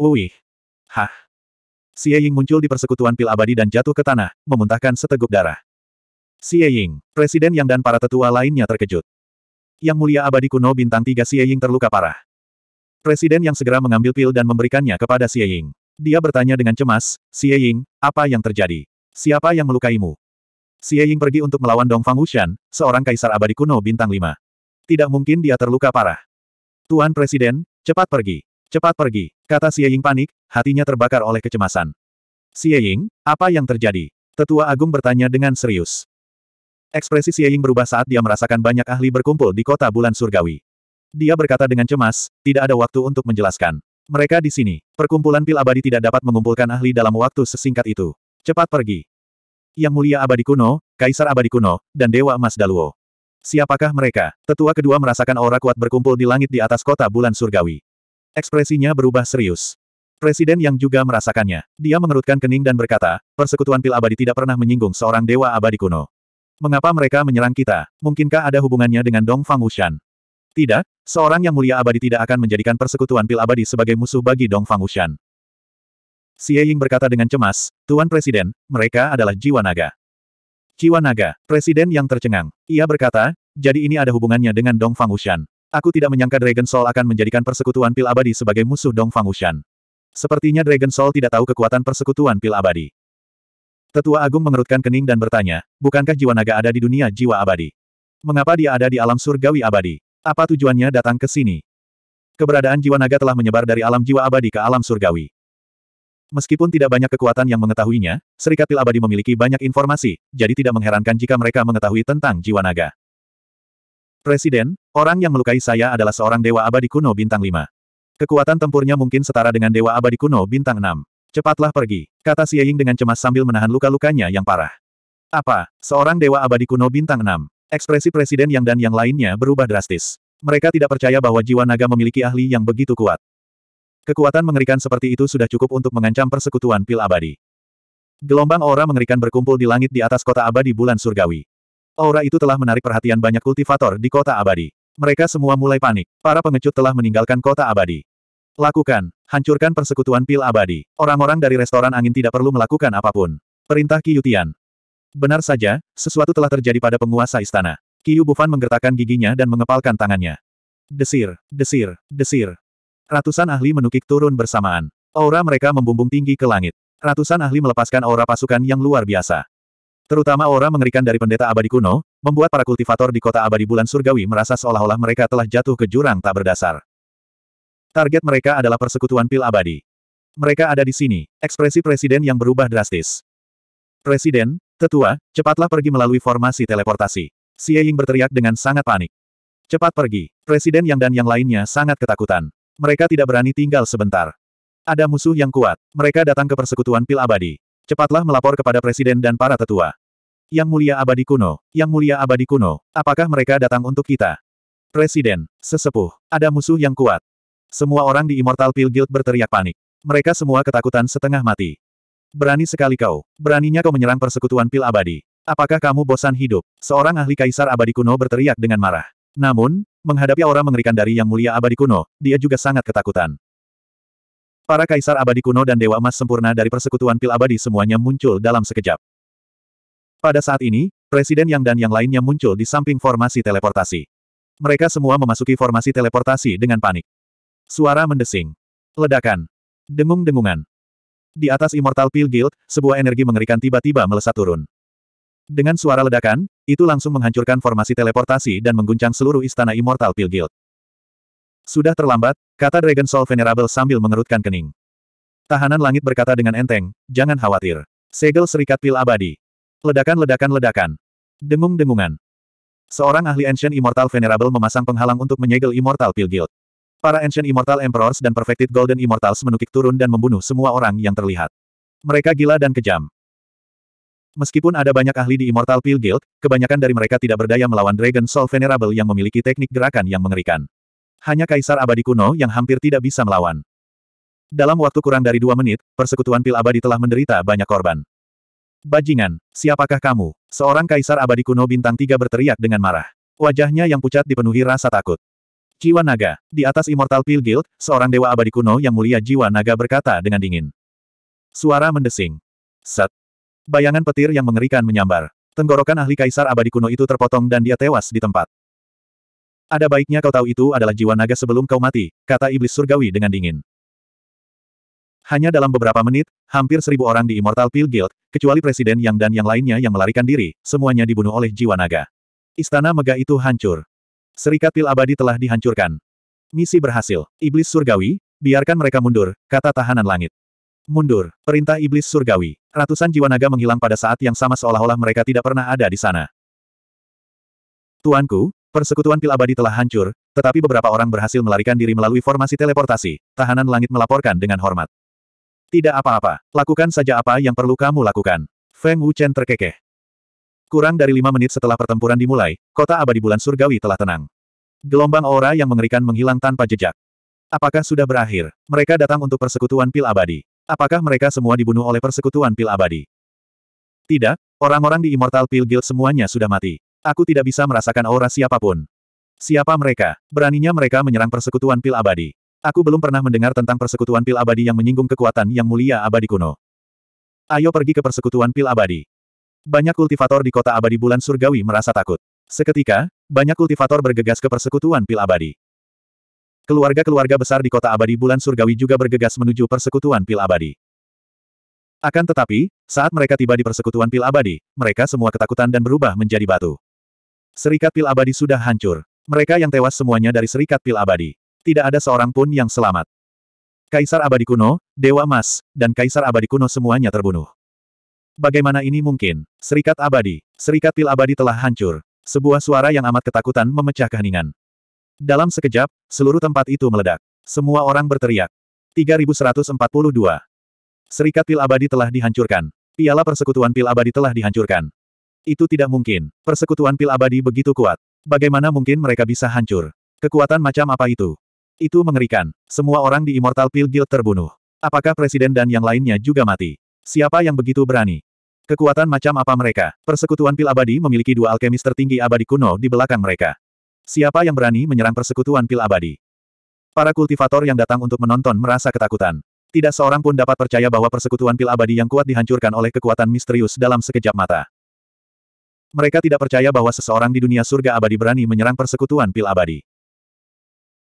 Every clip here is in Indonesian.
Wih. Hah. Xie Ying muncul di persekutuan pil abadi dan jatuh ke tanah, memuntahkan seteguk darah. Xie Ying, Presiden Yang dan para tetua lainnya terkejut. Yang mulia abadi kuno bintang tiga Xie Ying terluka parah. Presiden Yang segera mengambil pil dan memberikannya kepada Xie Ying. Dia bertanya dengan cemas, Xie Ying, apa yang terjadi? Siapa yang melukaimu? Xie Ying pergi untuk melawan Dong Fang Wuxian, seorang kaisar abadi kuno bintang lima. Tidak mungkin dia terluka parah. Tuan Presiden, cepat pergi. Cepat pergi. Kata Xie Ying panik, hatinya terbakar oleh kecemasan. Xie Ying, apa yang terjadi? Tetua Agung bertanya dengan serius. Ekspresi Xie Ying berubah saat dia merasakan banyak ahli berkumpul di kota bulan surgawi. Dia berkata dengan cemas, tidak ada waktu untuk menjelaskan. Mereka di sini. Perkumpulan pil abadi tidak dapat mengumpulkan ahli dalam waktu sesingkat itu. Cepat pergi. Yang Mulia Abadi Kuno, Kaisar Abadi Kuno, dan Dewa Emas Daluo. Siapakah mereka? Tetua kedua merasakan aura kuat berkumpul di langit di atas kota bulan surgawi. Ekspresinya berubah serius. Presiden yang juga merasakannya. Dia mengerutkan kening dan berkata, persekutuan pil abadi tidak pernah menyinggung seorang dewa abadi kuno. Mengapa mereka menyerang kita? Mungkinkah ada hubungannya dengan Dong Fang Wushan? Tidak, seorang yang mulia abadi tidak akan menjadikan persekutuan pil abadi sebagai musuh bagi Dong Fang Wushan. Xie Ying berkata dengan cemas, Tuan Presiden, mereka adalah jiwa naga. Jiwa naga, Presiden yang tercengang. Ia berkata, jadi ini ada hubungannya dengan Dong Fang Wushan. Aku tidak menyangka Dragon Soul akan menjadikan persekutuan pil abadi sebagai musuh Dong Fangushan. Sepertinya Dragon Soul tidak tahu kekuatan persekutuan pil abadi. Tetua Agung mengerutkan kening dan bertanya, bukankah jiwa naga ada di dunia jiwa abadi? Mengapa dia ada di alam surgawi abadi? Apa tujuannya datang ke sini? Keberadaan jiwa naga telah menyebar dari alam jiwa abadi ke alam surgawi. Meskipun tidak banyak kekuatan yang mengetahuinya, Serikat Pil Abadi memiliki banyak informasi, jadi tidak mengherankan jika mereka mengetahui tentang jiwa naga. Presiden, orang yang melukai saya adalah seorang dewa abadi kuno bintang 5. Kekuatan tempurnya mungkin setara dengan dewa abadi kuno bintang 6. Cepatlah pergi, kata Xie Ying dengan cemas sambil menahan luka-lukanya yang parah. Apa, seorang dewa abadi kuno bintang 6. Ekspresi Presiden Yang dan yang lainnya berubah drastis. Mereka tidak percaya bahwa jiwa naga memiliki ahli yang begitu kuat. Kekuatan mengerikan seperti itu sudah cukup untuk mengancam persekutuan pil abadi. Gelombang aura mengerikan berkumpul di langit di atas kota abadi bulan surgawi. Aura itu telah menarik perhatian banyak kultivator di kota abadi. Mereka semua mulai panik. Para pengecut telah meninggalkan kota abadi. Lakukan. Hancurkan persekutuan pil abadi. Orang-orang dari restoran angin tidak perlu melakukan apapun. Perintah Kiyutian. Benar saja, sesuatu telah terjadi pada penguasa istana. Kiyu Bufan menggertakkan giginya dan mengepalkan tangannya. Desir, desir, desir. Ratusan ahli menukik turun bersamaan. Aura mereka membumbung tinggi ke langit. Ratusan ahli melepaskan aura pasukan yang luar biasa terutama aura mengerikan dari pendeta abadi kuno, membuat para kultivator di kota abadi bulan surgawi merasa seolah-olah mereka telah jatuh ke jurang tak berdasar. Target mereka adalah persekutuan pil abadi. Mereka ada di sini, ekspresi presiden yang berubah drastis. Presiden, tetua, cepatlah pergi melalui formasi teleportasi. Xie Ying berteriak dengan sangat panik. Cepat pergi. Presiden Yang dan yang lainnya sangat ketakutan. Mereka tidak berani tinggal sebentar. Ada musuh yang kuat. Mereka datang ke persekutuan pil abadi. Cepatlah melapor kepada presiden dan para tetua. Yang mulia abadi kuno, yang mulia abadi kuno, apakah mereka datang untuk kita? Presiden, sesepuh, ada musuh yang kuat. Semua orang di Immortal Pill Guild berteriak panik. Mereka semua ketakutan setengah mati. Berani sekali kau, beraninya kau menyerang persekutuan pil abadi. Apakah kamu bosan hidup? Seorang ahli kaisar abadi kuno berteriak dengan marah. Namun, menghadapi aura mengerikan dari yang mulia abadi kuno, dia juga sangat ketakutan. Para kaisar abadi kuno dan dewa emas sempurna dari persekutuan pil abadi semuanya muncul dalam sekejap. Pada saat ini, Presiden Yang dan yang lainnya muncul di samping formasi teleportasi. Mereka semua memasuki formasi teleportasi dengan panik. Suara mendesing. Ledakan. Dengung-dengungan. Di atas Immortal Pill Guild, sebuah energi mengerikan tiba-tiba melesat turun. Dengan suara ledakan, itu langsung menghancurkan formasi teleportasi dan mengguncang seluruh istana Immortal Pill Guild. Sudah terlambat, kata Dragon Soul Venerable sambil mengerutkan kening. Tahanan langit berkata dengan enteng, jangan khawatir. Segel Serikat Pil Abadi. Ledakan-ledakan-ledakan. Dengung-dengungan. Seorang ahli Ancient Immortal Venerable memasang penghalang untuk menyegel Immortal Guild. Para Ancient Immortal Emperors dan Perfected Golden Immortals menukik turun dan membunuh semua orang yang terlihat. Mereka gila dan kejam. Meskipun ada banyak ahli di Immortal Guild, kebanyakan dari mereka tidak berdaya melawan Dragon Soul Venerable yang memiliki teknik gerakan yang mengerikan. Hanya Kaisar Abadi kuno yang hampir tidak bisa melawan. Dalam waktu kurang dari dua menit, persekutuan pil abadi telah menderita banyak korban. Bajingan, siapakah kamu? Seorang kaisar abadi kuno bintang tiga berteriak dengan marah. Wajahnya yang pucat dipenuhi rasa takut. Jiwa Naga, di atas Immortal Pill Guild, seorang dewa abadi kuno yang mulia Jiwa Naga berkata dengan dingin. Suara mendesing. Set. Bayangan petir yang mengerikan menyambar. Tenggorokan ahli kaisar abadi kuno itu terpotong dan dia tewas di tempat. Ada baiknya kau tahu itu adalah jiwa naga sebelum kau mati, kata iblis surgawi dengan dingin. Hanya dalam beberapa menit, hampir seribu orang di Immortal Pill Guild, kecuali Presiden Yang dan yang lainnya yang melarikan diri, semuanya dibunuh oleh jiwa naga. Istana megah itu hancur. Serikat Pil Abadi telah dihancurkan. Misi berhasil. Iblis Surgawi, biarkan mereka mundur, kata tahanan langit. Mundur, perintah Iblis Surgawi. Ratusan jiwa naga menghilang pada saat yang sama seolah-olah mereka tidak pernah ada di sana. Tuanku, persekutuan Pil Abadi telah hancur, tetapi beberapa orang berhasil melarikan diri melalui formasi teleportasi. Tahanan langit melaporkan dengan hormat. Tidak apa-apa, lakukan saja apa yang perlu kamu lakukan. Feng Wuchen terkekeh. Kurang dari lima menit setelah pertempuran dimulai, kota abadi bulan surgawi telah tenang. Gelombang aura yang mengerikan menghilang tanpa jejak. Apakah sudah berakhir? Mereka datang untuk persekutuan pil abadi. Apakah mereka semua dibunuh oleh persekutuan pil abadi? Tidak, orang-orang di Immortal Pil Guild semuanya sudah mati. Aku tidak bisa merasakan aura siapapun. Siapa mereka? Beraninya mereka menyerang persekutuan pil abadi. Aku belum pernah mendengar tentang persekutuan pil abadi yang menyinggung kekuatan yang mulia abadi kuno. Ayo pergi ke persekutuan pil abadi. Banyak kultivator di kota abadi bulan surgawi merasa takut. Seketika, banyak kultivator bergegas ke persekutuan pil abadi. Keluarga-keluarga besar di kota abadi bulan surgawi juga bergegas menuju persekutuan pil abadi. Akan tetapi, saat mereka tiba di persekutuan pil abadi, mereka semua ketakutan dan berubah menjadi batu. Serikat pil abadi sudah hancur. Mereka yang tewas semuanya dari serikat pil abadi. Tidak ada seorang pun yang selamat. Kaisar abadi kuno, Dewa emas, dan Kaisar abadi kuno semuanya terbunuh. Bagaimana ini mungkin? Serikat abadi, serikat pil abadi telah hancur. Sebuah suara yang amat ketakutan memecah keheningan. Dalam sekejap, seluruh tempat itu meledak. Semua orang berteriak. 3142. Serikat pil abadi telah dihancurkan. Piala persekutuan pil abadi telah dihancurkan. Itu tidak mungkin. Persekutuan pil abadi begitu kuat. Bagaimana mungkin mereka bisa hancur? Kekuatan macam apa itu? Itu mengerikan. Semua orang di Immortal Pill Guild terbunuh. Apakah presiden dan yang lainnya juga mati? Siapa yang begitu berani? Kekuatan macam apa mereka? Persekutuan Pil Abadi memiliki dua alkemis tertinggi abadi kuno di belakang mereka. Siapa yang berani menyerang persekutuan Pil Abadi? Para kultivator yang datang untuk menonton merasa ketakutan. Tidak seorang pun dapat percaya bahwa persekutuan Pil Abadi yang kuat dihancurkan oleh kekuatan misterius dalam sekejap mata. Mereka tidak percaya bahwa seseorang di dunia surga abadi berani menyerang persekutuan Pil Abadi.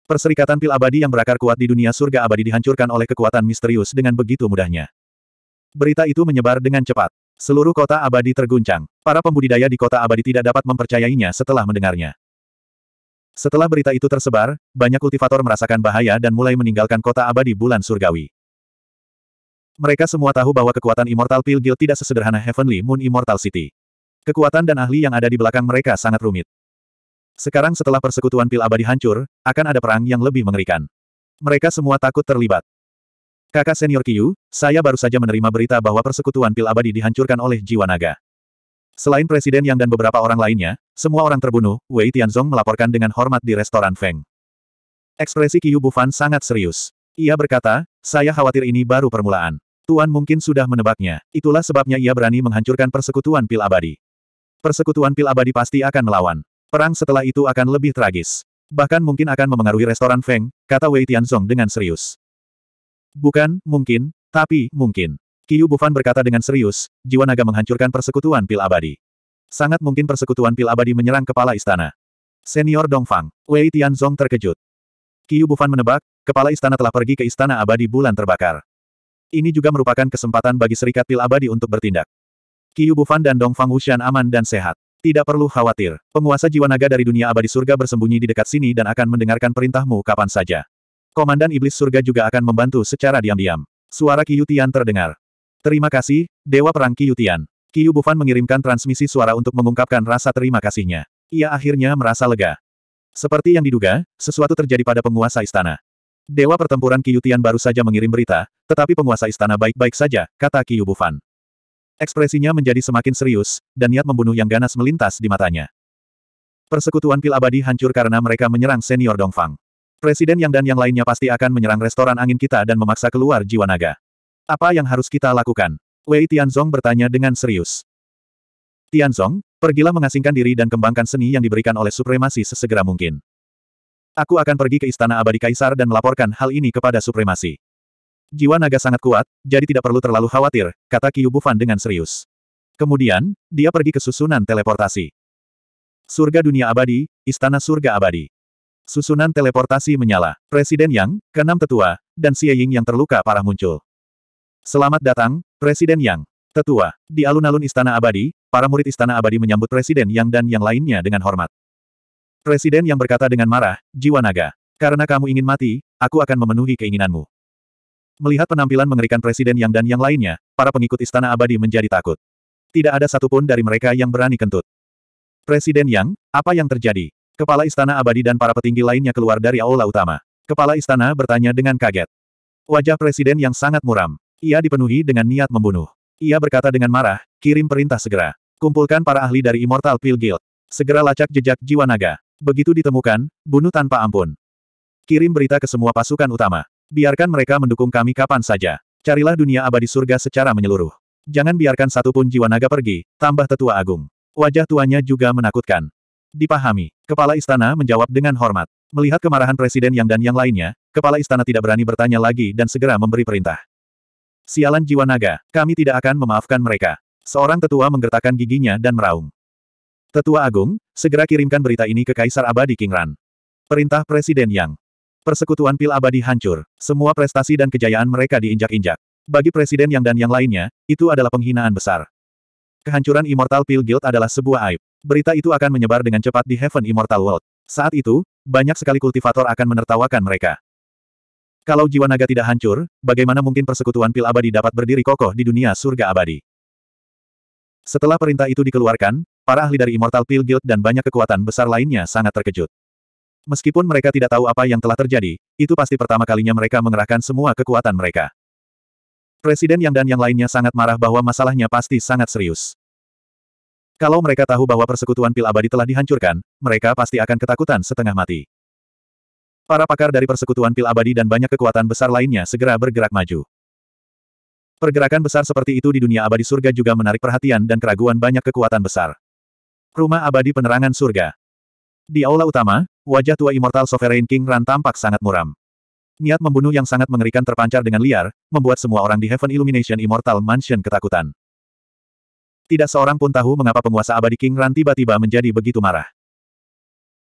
Perserikatan pil abadi yang berakar kuat di dunia surga abadi dihancurkan oleh kekuatan misterius dengan begitu mudahnya. Berita itu menyebar dengan cepat. Seluruh kota abadi terguncang. Para pembudidaya di kota abadi tidak dapat mempercayainya setelah mendengarnya. Setelah berita itu tersebar, banyak kultivator merasakan bahaya dan mulai meninggalkan kota abadi bulan surgawi. Mereka semua tahu bahwa kekuatan Immortal Pill Guild tidak sesederhana Heavenly Moon Immortal City. Kekuatan dan ahli yang ada di belakang mereka sangat rumit. Sekarang setelah persekutuan pil abadi hancur, akan ada perang yang lebih mengerikan. Mereka semua takut terlibat. Kakak senior Kiyu, saya baru saja menerima berita bahwa persekutuan pil abadi dihancurkan oleh jiwa naga. Selain Presiden Yang dan beberapa orang lainnya, semua orang terbunuh, Wei Tianzong melaporkan dengan hormat di restoran Feng. Ekspresi Kiyu Bufan sangat serius. Ia berkata, saya khawatir ini baru permulaan. Tuan mungkin sudah menebaknya, itulah sebabnya ia berani menghancurkan persekutuan pil abadi. Persekutuan pil abadi pasti akan melawan. Perang setelah itu akan lebih tragis. Bahkan mungkin akan memengaruhi restoran Feng, kata Wei Tianzong dengan serius. Bukan, mungkin, tapi, mungkin. Qiu Bufan berkata dengan serius, jiwa naga menghancurkan persekutuan pil abadi. Sangat mungkin persekutuan pil abadi menyerang kepala istana. Senior Dongfang, Wei Tianzong terkejut. Qiu Bufan menebak, kepala istana telah pergi ke istana abadi bulan terbakar. Ini juga merupakan kesempatan bagi serikat pil abadi untuk bertindak. Qiu Bufan dan Dongfang Fang aman dan sehat. Tidak perlu khawatir, penguasa jiwa naga dari dunia abadi surga bersembunyi di dekat sini dan akan mendengarkan perintahmu kapan saja. Komandan Iblis Surga juga akan membantu secara diam-diam. Suara Tian terdengar. Terima kasih, Dewa Perang Tian. Qiyu Bufan mengirimkan transmisi suara untuk mengungkapkan rasa terima kasihnya. Ia akhirnya merasa lega. Seperti yang diduga, sesuatu terjadi pada penguasa istana. Dewa pertempuran Tian baru saja mengirim berita, tetapi penguasa istana baik-baik saja, kata Qiyu Bufan. Ekspresinya menjadi semakin serius, dan niat membunuh yang ganas melintas di matanya. Persekutuan pil abadi hancur karena mereka menyerang senior Dongfang. Presiden Yang dan yang lainnya pasti akan menyerang restoran angin kita dan memaksa keluar jiwa naga. Apa yang harus kita lakukan? Wei Tianzong bertanya dengan serius. Tianzong, pergilah mengasingkan diri dan kembangkan seni yang diberikan oleh supremasi sesegera mungkin. Aku akan pergi ke Istana Abadi Kaisar dan melaporkan hal ini kepada supremasi. Jiwa naga sangat kuat, jadi tidak perlu terlalu khawatir, kata Qiu Bufan dengan serius. Kemudian, dia pergi ke susunan teleportasi. Surga dunia abadi, istana surga abadi. Susunan teleportasi menyala. Presiden Yang, keenam tetua, dan Xie Ying yang terluka parah muncul. Selamat datang, Presiden Yang. Tetua, di alun-alun Istana Abadi, para murid Istana Abadi menyambut Presiden Yang dan yang lainnya dengan hormat. Presiden Yang berkata dengan marah, Jiwa Naga, karena kamu ingin mati, aku akan memenuhi keinginanmu. Melihat penampilan mengerikan Presiden Yang dan yang lainnya, para pengikut Istana Abadi menjadi takut. Tidak ada satupun dari mereka yang berani kentut. Presiden Yang, apa yang terjadi? Kepala Istana Abadi dan para petinggi lainnya keluar dari aula utama. Kepala istana bertanya dengan kaget. Wajah presiden yang sangat muram. Ia dipenuhi dengan niat membunuh. Ia berkata dengan marah, kirim perintah segera. Kumpulkan para ahli dari Immortal Pill Guild. Segera lacak jejak jiwa naga. Begitu ditemukan, bunuh tanpa ampun. Kirim berita ke semua pasukan utama. Biarkan mereka mendukung kami kapan saja. Carilah dunia abadi surga secara menyeluruh. Jangan biarkan satupun jiwa naga pergi, tambah tetua agung. Wajah tuanya juga menakutkan. Dipahami, kepala istana menjawab dengan hormat. Melihat kemarahan Presiden Yang dan yang lainnya, kepala istana tidak berani bertanya lagi dan segera memberi perintah. Sialan jiwa naga, kami tidak akan memaafkan mereka. Seorang tetua menggertakkan giginya dan meraung. Tetua Agung, segera kirimkan berita ini ke Kaisar Abadi Kingran. Perintah Presiden Yang. Persekutuan pil abadi hancur. Semua prestasi dan kejayaan mereka diinjak-injak. Bagi Presiden Yang dan yang lainnya, itu adalah penghinaan besar. Kehancuran Immortal Pill Guild adalah sebuah aib. Berita itu akan menyebar dengan cepat di Heaven Immortal World. Saat itu, banyak sekali kultivator akan menertawakan mereka. Kalau jiwa naga tidak hancur, bagaimana mungkin persekutuan pil abadi dapat berdiri kokoh di dunia surga abadi? Setelah perintah itu dikeluarkan, para ahli dari Immortal Pill Guild dan banyak kekuatan besar lainnya sangat terkejut. Meskipun mereka tidak tahu apa yang telah terjadi, itu pasti pertama kalinya mereka mengerahkan semua kekuatan mereka. Presiden Yang dan yang lainnya sangat marah bahwa masalahnya pasti sangat serius. Kalau mereka tahu bahwa persekutuan pil abadi telah dihancurkan, mereka pasti akan ketakutan setengah mati. Para pakar dari persekutuan pil abadi dan banyak kekuatan besar lainnya segera bergerak maju. Pergerakan besar seperti itu di dunia abadi surga juga menarik perhatian dan keraguan banyak kekuatan besar. Rumah abadi penerangan surga. Di aula utama, Wajah tua Immortal Sovereign King Ran tampak sangat muram. Niat membunuh yang sangat mengerikan terpancar dengan liar, membuat semua orang di Heaven Illumination Immortal Mansion ketakutan. Tidak seorang pun tahu mengapa penguasa abadi King Ran tiba-tiba menjadi begitu marah.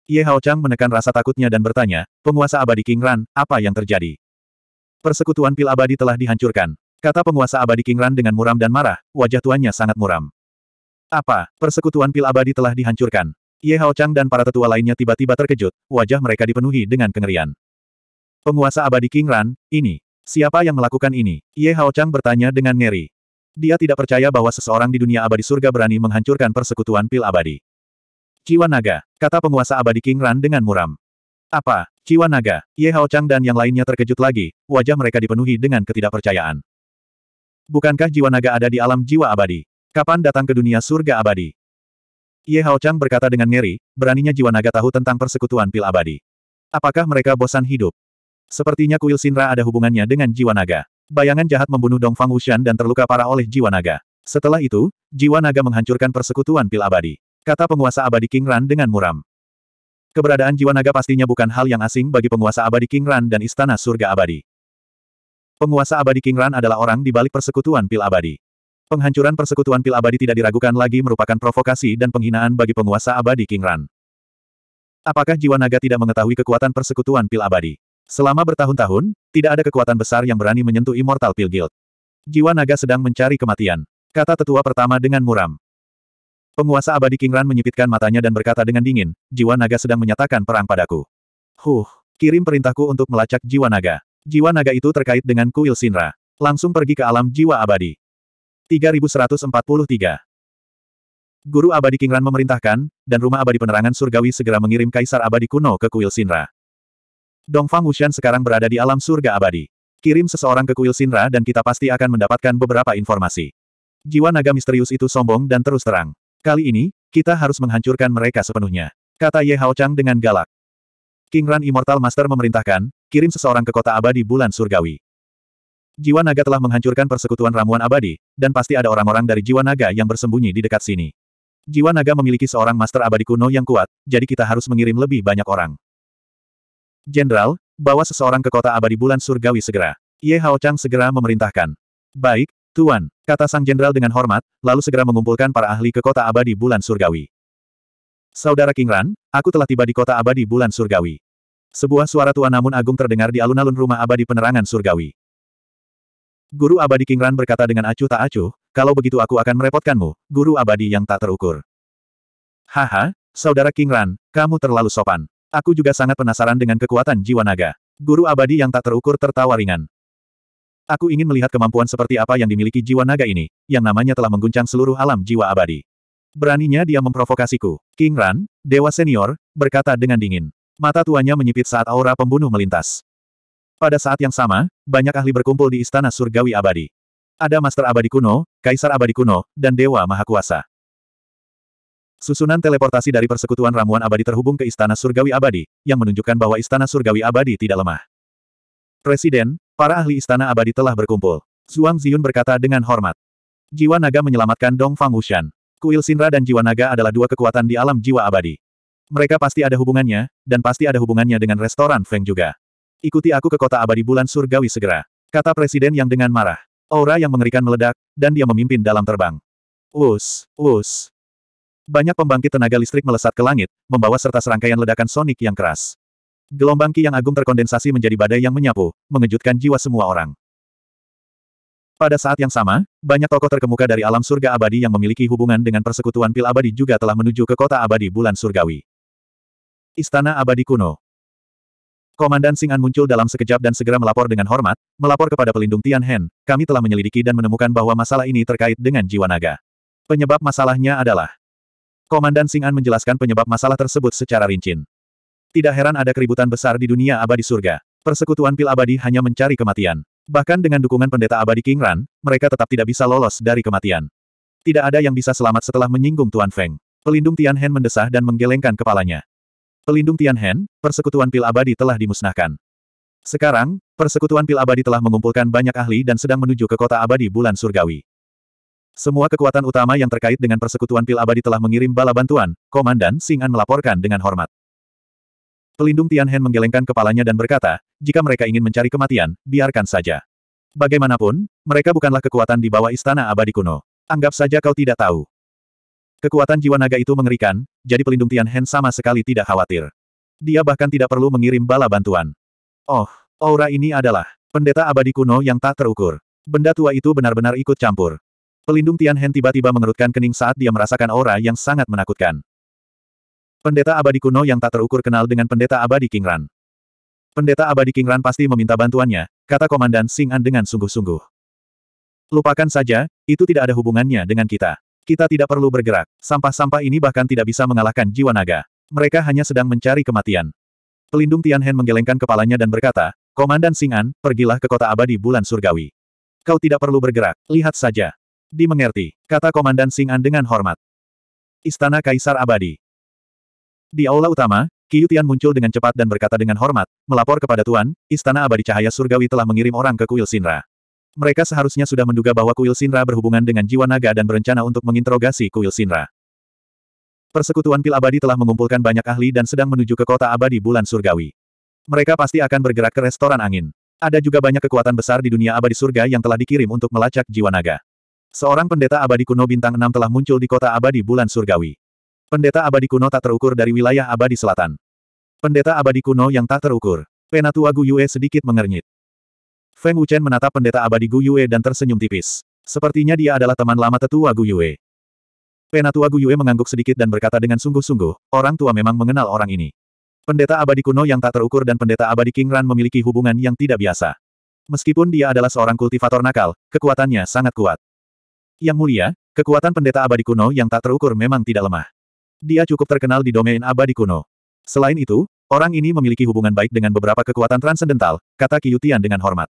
Ye Hao Chang menekan rasa takutnya dan bertanya, penguasa abadi King Ran, apa yang terjadi? Persekutuan pil abadi telah dihancurkan. Kata penguasa abadi King Ran dengan muram dan marah, wajah tuannya sangat muram. Apa, persekutuan pil abadi telah dihancurkan? Ye Hao Chang dan para tetua lainnya tiba-tiba terkejut, wajah mereka dipenuhi dengan kengerian. Penguasa abadi King Ran, ini. Siapa yang melakukan ini? Ye Hao Chang bertanya dengan ngeri. Dia tidak percaya bahwa seseorang di dunia abadi surga berani menghancurkan persekutuan pil abadi. Jiwa naga, kata penguasa abadi King Ran dengan muram. Apa, jiwa naga? Ye Hao Chang dan yang lainnya terkejut lagi, wajah mereka dipenuhi dengan ketidakpercayaan. Bukankah jiwa naga ada di alam jiwa abadi? Kapan datang ke dunia surga abadi? Ye Hao Chang berkata dengan ngeri, beraninya jiwa naga tahu tentang persekutuan pil abadi. Apakah mereka bosan hidup? Sepertinya kuil Sinra ada hubungannya dengan jiwa naga. Bayangan jahat membunuh Dong Fang Wushan dan terluka parah oleh jiwa naga. Setelah itu, jiwa naga menghancurkan persekutuan pil abadi. Kata penguasa abadi King Ran dengan muram. Keberadaan jiwa naga pastinya bukan hal yang asing bagi penguasa abadi King Ran dan istana surga abadi. Penguasa abadi King Ran adalah orang di balik persekutuan pil abadi. Penghancuran persekutuan pil abadi tidak diragukan lagi merupakan provokasi dan penghinaan bagi penguasa abadi King Ran. Apakah jiwa naga tidak mengetahui kekuatan persekutuan pil abadi? Selama bertahun-tahun, tidak ada kekuatan besar yang berani menyentuh Immortal Pil Guild. Jiwa naga sedang mencari kematian. Kata tetua pertama dengan muram. Penguasa abadi King Ran menyipitkan matanya dan berkata dengan dingin, jiwa naga sedang menyatakan perang padaku. Huh, kirim perintahku untuk melacak jiwa naga. Jiwa naga itu terkait dengan kuil Sinra. Langsung pergi ke alam jiwa abadi. 3143. Guru abadi Kingran memerintahkan, dan rumah abadi penerangan surgawi segera mengirim kaisar abadi kuno ke kuil Sinra. Dongfang Wushan sekarang berada di alam surga abadi. Kirim seseorang ke kuil Sinra dan kita pasti akan mendapatkan beberapa informasi. Jiwa naga misterius itu sombong dan terus terang. Kali ini, kita harus menghancurkan mereka sepenuhnya. Kata Ye Hao Chang dengan galak. Kingran Immortal Master memerintahkan, kirim seseorang ke kota abadi bulan surgawi. Jiwa naga telah menghancurkan persekutuan ramuan abadi, dan pasti ada orang-orang dari jiwa naga yang bersembunyi di dekat sini. Jiwa naga memiliki seorang master abadi kuno yang kuat, jadi kita harus mengirim lebih banyak orang. Jenderal, bawa seseorang ke kota abadi bulan surgawi segera. Ye Hao Chang segera memerintahkan. Baik, Tuan, kata sang jenderal dengan hormat, lalu segera mengumpulkan para ahli ke kota abadi bulan surgawi. Saudara Kingran, aku telah tiba di kota abadi bulan surgawi. Sebuah suara tua namun agung terdengar di alun-alun rumah abadi penerangan surgawi. Guru abadi Kingran berkata dengan acuh tak acuh, kalau begitu aku akan merepotkanmu, guru abadi yang tak terukur. Haha, saudara Kingran, kamu terlalu sopan. Aku juga sangat penasaran dengan kekuatan jiwa naga. Guru abadi yang tak terukur tertawa ringan. Aku ingin melihat kemampuan seperti apa yang dimiliki jiwa naga ini, yang namanya telah mengguncang seluruh alam jiwa abadi. Beraninya dia memprovokasiku. Kingran, dewa senior, berkata dengan dingin. Mata tuanya menyipit saat aura pembunuh melintas. Pada saat yang sama, banyak ahli berkumpul di Istana Surgawi Abadi. Ada Master Abadi Kuno, Kaisar Abadi Kuno, dan Dewa Mahakuasa. Susunan teleportasi dari persekutuan ramuan abadi terhubung ke Istana Surgawi Abadi, yang menunjukkan bahwa Istana Surgawi Abadi tidak lemah. Presiden, para ahli Istana Abadi telah berkumpul. Zhuang Ziyun berkata dengan hormat. Jiwa naga menyelamatkan Dong Fang Wushan. Kuil Sinra dan jiwa naga adalah dua kekuatan di alam jiwa abadi. Mereka pasti ada hubungannya, dan pasti ada hubungannya dengan restoran Feng juga. Ikuti aku ke kota abadi bulan surgawi segera. Kata presiden yang dengan marah. Aura yang mengerikan meledak, dan dia memimpin dalam terbang. Us, us, Banyak pembangkit tenaga listrik melesat ke langit, membawa serta serangkaian ledakan sonik yang keras. Gelombang ki yang agung terkondensasi menjadi badai yang menyapu, mengejutkan jiwa semua orang. Pada saat yang sama, banyak tokoh terkemuka dari alam surga abadi yang memiliki hubungan dengan persekutuan pil abadi juga telah menuju ke kota abadi bulan surgawi. Istana abadi kuno. Komandan Singan muncul dalam sekejap dan segera melapor dengan hormat, melapor kepada pelindung Tian Hen, kami telah menyelidiki dan menemukan bahwa masalah ini terkait dengan jiwa naga. Penyebab masalahnya adalah... Komandan Singan menjelaskan penyebab masalah tersebut secara rinci. Tidak heran ada keributan besar di dunia abadi surga. Persekutuan pil abadi hanya mencari kematian. Bahkan dengan dukungan pendeta abadi King Ran, mereka tetap tidak bisa lolos dari kematian. Tidak ada yang bisa selamat setelah menyinggung Tuan Feng. Pelindung Tian Hen mendesah dan menggelengkan kepalanya. Pelindung Tianhen, persekutuan pil abadi telah dimusnahkan. Sekarang, persekutuan pil abadi telah mengumpulkan banyak ahli dan sedang menuju ke kota abadi bulan surgawi. Semua kekuatan utama yang terkait dengan persekutuan pil abadi telah mengirim bala bantuan, Komandan Sing'an melaporkan dengan hormat. Pelindung Tianhen menggelengkan kepalanya dan berkata, jika mereka ingin mencari kematian, biarkan saja. Bagaimanapun, mereka bukanlah kekuatan di bawah istana abadi kuno. Anggap saja kau tidak tahu. Kekuatan jiwa naga itu mengerikan, jadi pelindung Tian Hen sama sekali tidak khawatir. Dia bahkan tidak perlu mengirim bala bantuan. Oh, aura ini adalah pendeta abadi kuno yang tak terukur. Benda tua itu benar-benar ikut campur. Pelindung Tian Hen tiba-tiba mengerutkan kening saat dia merasakan aura yang sangat menakutkan. Pendeta abadi kuno yang tak terukur kenal dengan pendeta abadi Kingran. Pendeta abadi Kingran pasti meminta bantuannya, kata Komandan Sing An dengan sungguh-sungguh. Lupakan saja, itu tidak ada hubungannya dengan kita. Kita tidak perlu bergerak. Sampah-sampah ini bahkan tidak bisa mengalahkan jiwa naga. Mereka hanya sedang mencari kematian. Pelindung Tianhen menggelengkan kepalanya dan berkata, Komandan Singan, pergilah ke kota abadi bulan surgawi. Kau tidak perlu bergerak, lihat saja. Dimengerti, kata Komandan Singan dengan hormat. Istana Kaisar Abadi. Di aula utama, Qiu Tian muncul dengan cepat dan berkata dengan hormat, melapor kepada Tuan, Istana Abadi Cahaya Surgawi telah mengirim orang ke kuil Sinra. Mereka seharusnya sudah menduga bahwa kuil Sinra berhubungan dengan jiwa naga dan berencana untuk menginterogasi kuil Sinra. Persekutuan Pil Abadi telah mengumpulkan banyak ahli dan sedang menuju ke kota abadi bulan surgawi. Mereka pasti akan bergerak ke restoran angin. Ada juga banyak kekuatan besar di dunia abadi surga yang telah dikirim untuk melacak jiwa naga. Seorang pendeta abadi kuno bintang 6 telah muncul di kota abadi bulan surgawi. Pendeta abadi kuno tak terukur dari wilayah abadi selatan. Pendeta abadi kuno yang tak terukur. Penatua Guyue sedikit mengernyit. Feng Wuchen menatap pendeta abadi Gu Yue dan tersenyum tipis. Sepertinya dia adalah teman lama tetua Gu Yue. Penatua Gu Yue mengangguk sedikit dan berkata dengan sungguh-sungguh, orang tua memang mengenal orang ini. Pendeta abadi kuno yang tak terukur dan pendeta abadi King Ran memiliki hubungan yang tidak biasa. Meskipun dia adalah seorang kultivator nakal, kekuatannya sangat kuat. Yang mulia, kekuatan pendeta abadi kuno yang tak terukur memang tidak lemah. Dia cukup terkenal di domain abadi kuno. Selain itu, orang ini memiliki hubungan baik dengan beberapa kekuatan transendental, kata Kiyutian dengan hormat.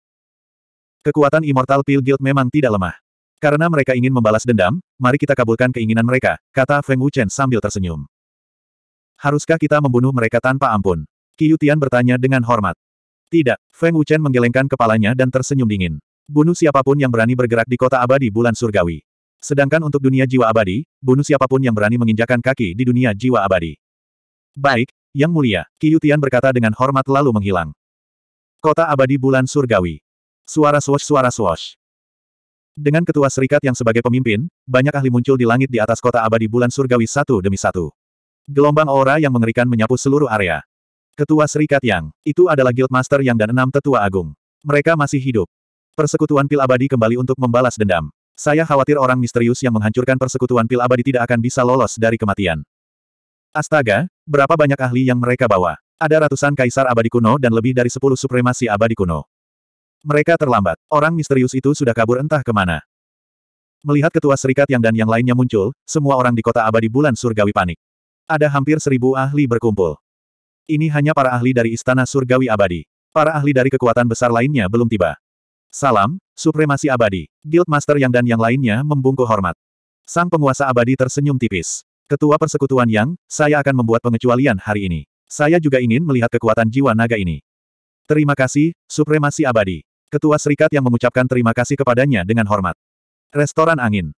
Kekuatan Immortal Pill Guild memang tidak lemah. Karena mereka ingin membalas dendam, mari kita kabulkan keinginan mereka, kata Feng Wuchen sambil tersenyum. Haruskah kita membunuh mereka tanpa ampun? Yutian bertanya dengan hormat. Tidak, Feng Wuchen menggelengkan kepalanya dan tersenyum dingin. Bunuh siapapun yang berani bergerak di kota abadi bulan surgawi. Sedangkan untuk dunia jiwa abadi, bunuh siapapun yang berani menginjakan kaki di dunia jiwa abadi. Baik, Yang Mulia, Yutian berkata dengan hormat lalu menghilang. Kota abadi bulan surgawi. Suara swash suara swash. Dengan ketua serikat yang sebagai pemimpin, banyak ahli muncul di langit di atas kota abadi bulan surgawi satu demi satu. Gelombang aura yang mengerikan menyapu seluruh area. Ketua serikat yang, itu adalah Guildmaster yang dan enam tetua agung. Mereka masih hidup. Persekutuan pil abadi kembali untuk membalas dendam. Saya khawatir orang misterius yang menghancurkan persekutuan pil abadi tidak akan bisa lolos dari kematian. Astaga, berapa banyak ahli yang mereka bawa? Ada ratusan kaisar abadi kuno dan lebih dari sepuluh supremasi abadi kuno. Mereka terlambat. Orang misterius itu sudah kabur entah kemana. Melihat ketua serikat yang dan yang lainnya muncul, semua orang di kota abadi bulan surgawi panik. Ada hampir seribu ahli berkumpul. Ini hanya para ahli dari istana surgawi abadi. Para ahli dari kekuatan besar lainnya belum tiba. Salam, supremasi abadi. Guildmaster yang dan yang lainnya membungkuk hormat. Sang penguasa abadi tersenyum tipis. Ketua persekutuan yang, saya akan membuat pengecualian hari ini. Saya juga ingin melihat kekuatan jiwa naga ini. Terima kasih, supremasi abadi. Ketua Serikat yang mengucapkan terima kasih kepadanya dengan hormat. Restoran Angin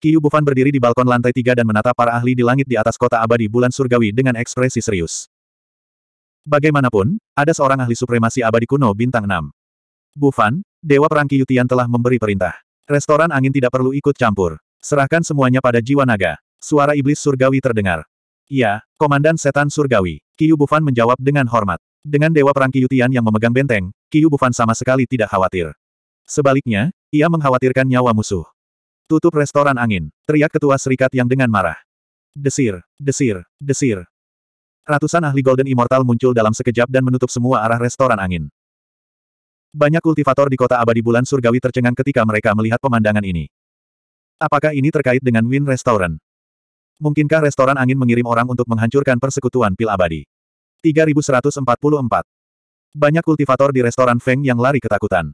Kiyu Bufan berdiri di balkon lantai tiga dan menatap para ahli di langit di atas kota abadi bulan surgawi dengan ekspresi serius. Bagaimanapun, ada seorang ahli supremasi abadi kuno bintang 6. Bufan, Dewa Perang Tian telah memberi perintah. Restoran angin tidak perlu ikut campur. Serahkan semuanya pada jiwa naga. Suara iblis surgawi terdengar. Iya, Komandan Setan Surgawi. Kiyu Bufan menjawab dengan hormat. Dengan Dewa Perang Kiyutian yang memegang benteng, Kiyu Bufan sama sekali tidak khawatir. Sebaliknya, ia mengkhawatirkan nyawa musuh. Tutup restoran angin, teriak ketua serikat yang dengan marah. Desir, desir, desir. Ratusan ahli Golden Immortal muncul dalam sekejap dan menutup semua arah restoran angin. Banyak kultivator di kota abadi bulan surgawi tercengang ketika mereka melihat pemandangan ini. Apakah ini terkait dengan Win Restaurant? Mungkinkah restoran angin mengirim orang untuk menghancurkan persekutuan pil abadi? 3144. Banyak kultivator di restoran Feng yang lari ketakutan.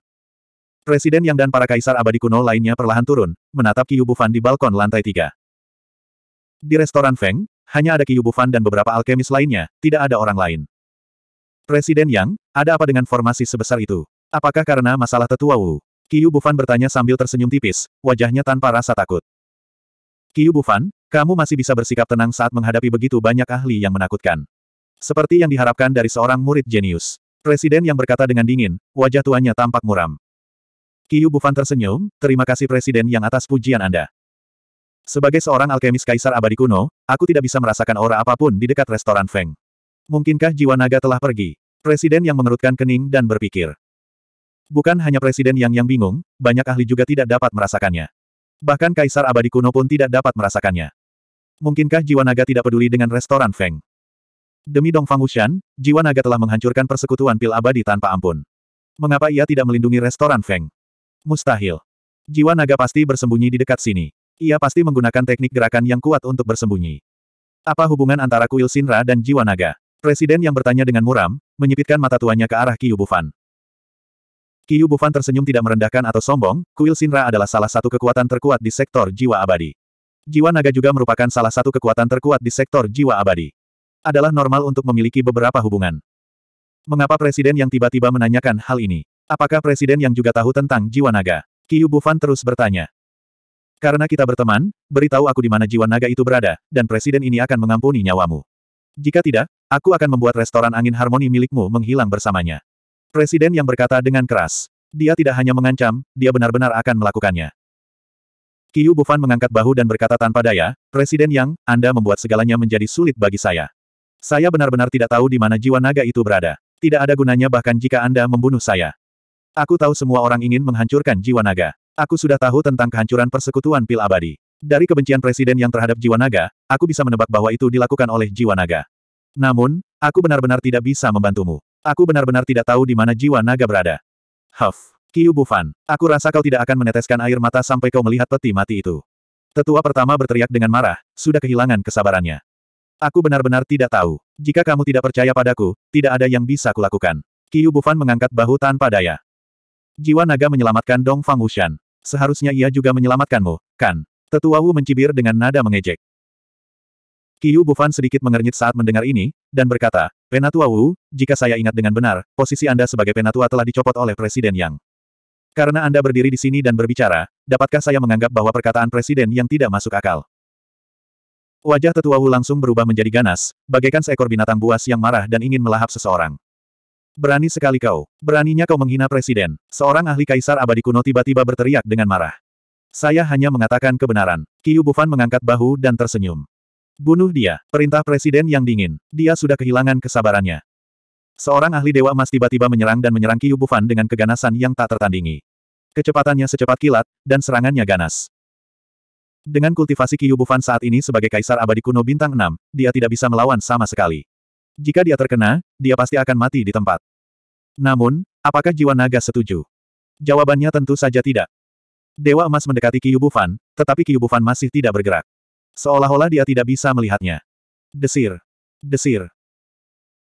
Presiden yang dan para kaisar abadi kuno lainnya perlahan turun, menatap Qiyu Bufan di balkon lantai tiga. Di restoran Feng, hanya ada Qiyu Bufan dan beberapa alkemis lainnya, tidak ada orang lain. Presiden Yang, ada apa dengan formasi sebesar itu? Apakah karena masalah tetua Wu? Qiyu Bufan bertanya sambil tersenyum tipis, wajahnya tanpa rasa takut. Qiyu Bufan, kamu masih bisa bersikap tenang saat menghadapi begitu banyak ahli yang menakutkan. Seperti yang diharapkan dari seorang murid jenius. Presiden yang berkata dengan dingin, wajah tuannya tampak muram. Kiyu Bufan tersenyum, terima kasih Presiden yang atas pujian Anda. Sebagai seorang alkemis kaisar abadi kuno, aku tidak bisa merasakan aura apapun di dekat restoran Feng. Mungkinkah jiwa naga telah pergi? Presiden yang mengerutkan kening dan berpikir. Bukan hanya Presiden yang yang bingung, banyak ahli juga tidak dapat merasakannya. Bahkan kaisar abadi kuno pun tidak dapat merasakannya mungkinkah jiwa naga tidak peduli dengan restoran Feng? Demi Dong Fangushan, jiwa naga telah menghancurkan persekutuan pil abadi tanpa ampun. Mengapa ia tidak melindungi restoran Feng? Mustahil. Jiwa naga pasti bersembunyi di dekat sini. Ia pasti menggunakan teknik gerakan yang kuat untuk bersembunyi. Apa hubungan antara kuil Sinra dan jiwa naga? Presiden yang bertanya dengan muram, menyipitkan mata tuanya ke arah Kiyu Bufan. Kiyu Bufan tersenyum tidak merendahkan atau sombong, kuil Sinra adalah salah satu kekuatan terkuat di sektor jiwa abadi. Jiwa naga juga merupakan salah satu kekuatan terkuat di sektor jiwa abadi. Adalah normal untuk memiliki beberapa hubungan. Mengapa presiden yang tiba-tiba menanyakan hal ini? Apakah presiden yang juga tahu tentang jiwa naga? Kiyu Bufan terus bertanya. Karena kita berteman, beritahu aku di mana jiwa naga itu berada, dan presiden ini akan mengampuni nyawamu. Jika tidak, aku akan membuat restoran angin harmoni milikmu menghilang bersamanya. Presiden yang berkata dengan keras. Dia tidak hanya mengancam, dia benar-benar akan melakukannya. Qiu Bufan mengangkat bahu dan berkata tanpa daya, Presiden Yang, Anda membuat segalanya menjadi sulit bagi saya. Saya benar-benar tidak tahu di mana jiwa naga itu berada. Tidak ada gunanya bahkan jika Anda membunuh saya. Aku tahu semua orang ingin menghancurkan jiwa naga. Aku sudah tahu tentang kehancuran persekutuan pil abadi. Dari kebencian Presiden yang terhadap jiwa naga, aku bisa menebak bahwa itu dilakukan oleh jiwa naga. Namun, aku benar-benar tidak bisa membantumu. Aku benar-benar tidak tahu di mana jiwa naga berada. Huff. Qiu Bufan, aku rasa kau tidak akan meneteskan air mata sampai kau melihat peti mati itu. Tetua pertama berteriak dengan marah, sudah kehilangan kesabarannya. Aku benar-benar tidak tahu. Jika kamu tidak percaya padaku, tidak ada yang bisa kulakukan. Qiu Bufan mengangkat bahu tanpa daya. Jiwa naga menyelamatkan Dong Fang Wushan. Seharusnya ia juga menyelamatkanmu, kan? Tetua Wu mencibir dengan nada mengejek. Qiu Bufan sedikit mengernyit saat mendengar ini, dan berkata, Penatua Wu, jika saya ingat dengan benar, posisi Anda sebagai Penatua telah dicopot oleh Presiden Yang. Karena Anda berdiri di sini dan berbicara, dapatkah saya menganggap bahwa perkataan presiden yang tidak masuk akal? Wajah tetua Wu langsung berubah menjadi ganas, bagaikan seekor binatang buas yang marah dan ingin melahap seseorang. Berani sekali kau. Beraninya kau menghina presiden. Seorang ahli kaisar abadi kuno tiba-tiba berteriak dengan marah. Saya hanya mengatakan kebenaran. Kiyu Bufan mengangkat bahu dan tersenyum. Bunuh dia, perintah presiden yang dingin. Dia sudah kehilangan kesabarannya. Seorang ahli Dewa emas tiba-tiba menyerang dan menyerang Qiu Bufan dengan keganasan yang tak tertandingi. Kecepatannya secepat kilat, dan serangannya ganas. Dengan kultivasi Qiu Bufan saat ini sebagai Kaisar Abadi Kuno Bintang 6, dia tidak bisa melawan sama sekali. Jika dia terkena, dia pasti akan mati di tempat. Namun, apakah jiwa naga setuju? Jawabannya tentu saja tidak. Dewa Emas mendekati Qiu Bufan, tetapi Qiu Bufan masih tidak bergerak. Seolah-olah dia tidak bisa melihatnya. Desir. Desir.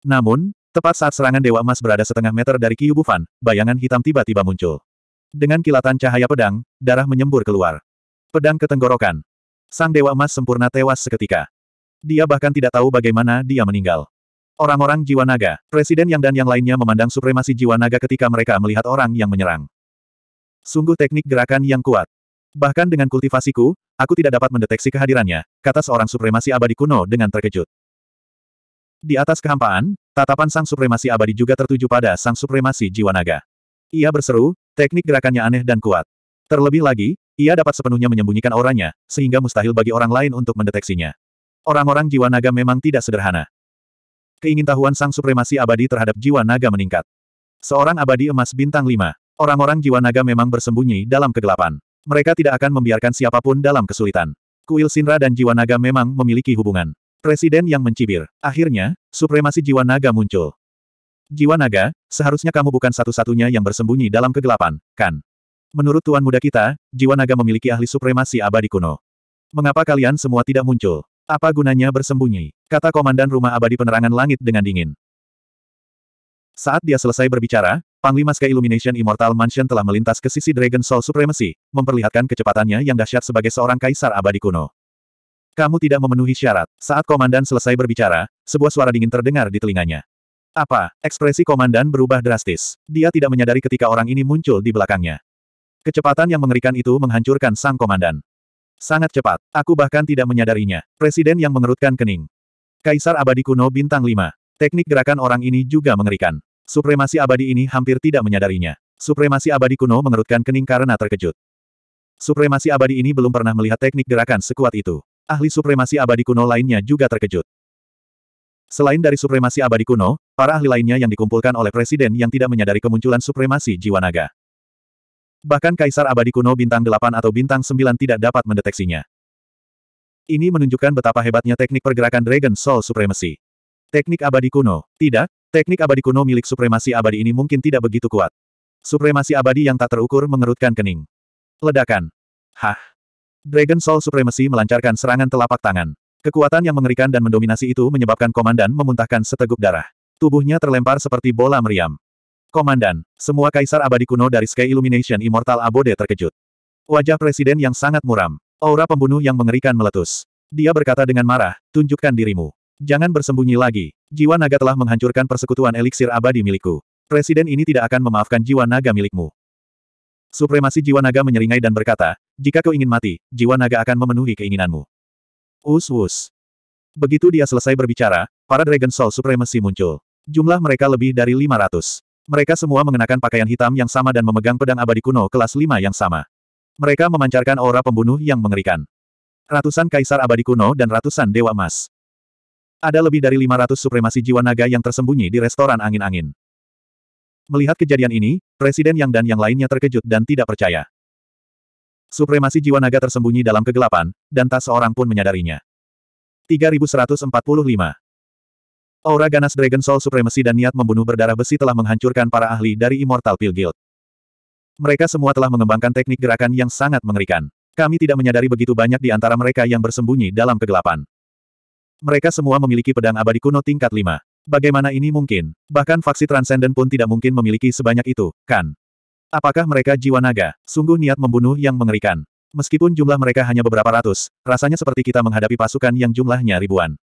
Namun, Tepat saat serangan Dewa Emas berada setengah meter dari Qiu Bufan, bayangan hitam tiba-tiba muncul. Dengan kilatan cahaya pedang, darah menyembur keluar. Pedang ketenggorokan. Sang Dewa Emas sempurna tewas seketika. Dia bahkan tidak tahu bagaimana dia meninggal. Orang-orang jiwa naga, Presiden Yang dan yang lainnya memandang supremasi jiwa naga ketika mereka melihat orang yang menyerang. Sungguh teknik gerakan yang kuat. Bahkan dengan kultivasiku, aku tidak dapat mendeteksi kehadirannya, kata seorang supremasi abadi kuno dengan terkejut. Di atas kehampaan, tatapan sang supremasi abadi juga tertuju pada sang supremasi jiwa naga. Ia berseru, teknik gerakannya aneh dan kuat. Terlebih lagi, ia dapat sepenuhnya menyembunyikan auranya, sehingga mustahil bagi orang lain untuk mendeteksinya. Orang-orang jiwa naga memang tidak sederhana. Keingintahuan sang supremasi abadi terhadap jiwa naga meningkat. Seorang abadi emas bintang lima. Orang-orang jiwa naga memang bersembunyi dalam kegelapan. Mereka tidak akan membiarkan siapapun dalam kesulitan. Kuil Sinra dan jiwa naga memang memiliki hubungan. Presiden yang mencibir. Akhirnya, supremasi jiwa naga muncul. Jiwa naga, seharusnya kamu bukan satu-satunya yang bersembunyi dalam kegelapan, kan? Menurut tuan muda kita, jiwa naga memiliki ahli supremasi abadi kuno. Mengapa kalian semua tidak muncul? Apa gunanya bersembunyi? Kata komandan rumah abadi penerangan langit dengan dingin. Saat dia selesai berbicara, Panglima Sky Illumination Immortal Mansion telah melintas ke sisi Dragon Soul Supremacy, memperlihatkan kecepatannya yang dahsyat sebagai seorang kaisar abadi kuno. Kamu tidak memenuhi syarat. Saat komandan selesai berbicara, sebuah suara dingin terdengar di telinganya. Apa? Ekspresi komandan berubah drastis. Dia tidak menyadari ketika orang ini muncul di belakangnya. Kecepatan yang mengerikan itu menghancurkan sang komandan. Sangat cepat. Aku bahkan tidak menyadarinya. Presiden yang mengerutkan kening. Kaisar abadi kuno bintang 5. Teknik gerakan orang ini juga mengerikan. Supremasi abadi ini hampir tidak menyadarinya. Supremasi abadi kuno mengerutkan kening karena terkejut. Supremasi abadi ini belum pernah melihat teknik gerakan sekuat itu ahli supremasi abadi kuno lainnya juga terkejut. Selain dari supremasi abadi kuno, para ahli lainnya yang dikumpulkan oleh presiden yang tidak menyadari kemunculan supremasi jiwa naga. Bahkan kaisar abadi kuno bintang 8 atau bintang 9 tidak dapat mendeteksinya. Ini menunjukkan betapa hebatnya teknik pergerakan Dragon Soul Supremacy. Teknik abadi kuno. Tidak, teknik abadi kuno milik supremasi abadi ini mungkin tidak begitu kuat. Supremasi abadi yang tak terukur mengerutkan kening. Ledakan. Hah. Dragon Soul Supremacy melancarkan serangan telapak tangan. Kekuatan yang mengerikan dan mendominasi itu menyebabkan komandan memuntahkan seteguk darah. Tubuhnya terlempar seperti bola meriam. Komandan, semua kaisar abadi kuno dari Sky Illumination Immortal Abode terkejut. Wajah presiden yang sangat muram. Aura pembunuh yang mengerikan meletus. Dia berkata dengan marah, tunjukkan dirimu. Jangan bersembunyi lagi. Jiwa naga telah menghancurkan persekutuan eliksir abadi milikku. Presiden ini tidak akan memaafkan jiwa naga milikmu. Supremasi jiwa naga menyeringai dan berkata, jika kau ingin mati, jiwa naga akan memenuhi keinginanmu. Us-us. Begitu dia selesai berbicara, para Dragon Soul Supremasi muncul. Jumlah mereka lebih dari 500. Mereka semua mengenakan pakaian hitam yang sama dan memegang pedang abadi kuno kelas 5 yang sama. Mereka memancarkan aura pembunuh yang mengerikan. Ratusan kaisar abadi kuno dan ratusan dewa emas. Ada lebih dari 500 supremasi jiwa naga yang tersembunyi di restoran angin-angin. Melihat kejadian ini, Presiden Yang dan yang lainnya terkejut dan tidak percaya. Supremasi jiwa naga tersembunyi dalam kegelapan, dan tak seorang pun menyadarinya. 3145 Aura ganas Dragon Soul supremasi dan niat membunuh berdarah besi telah menghancurkan para ahli dari Immortal Pill Guild. Mereka semua telah mengembangkan teknik gerakan yang sangat mengerikan. Kami tidak menyadari begitu banyak di antara mereka yang bersembunyi dalam kegelapan. Mereka semua memiliki pedang abadi kuno tingkat 5. Bagaimana ini mungkin? Bahkan faksi Transcendent pun tidak mungkin memiliki sebanyak itu, kan? Apakah mereka jiwa naga? Sungguh niat membunuh yang mengerikan. Meskipun jumlah mereka hanya beberapa ratus, rasanya seperti kita menghadapi pasukan yang jumlahnya ribuan.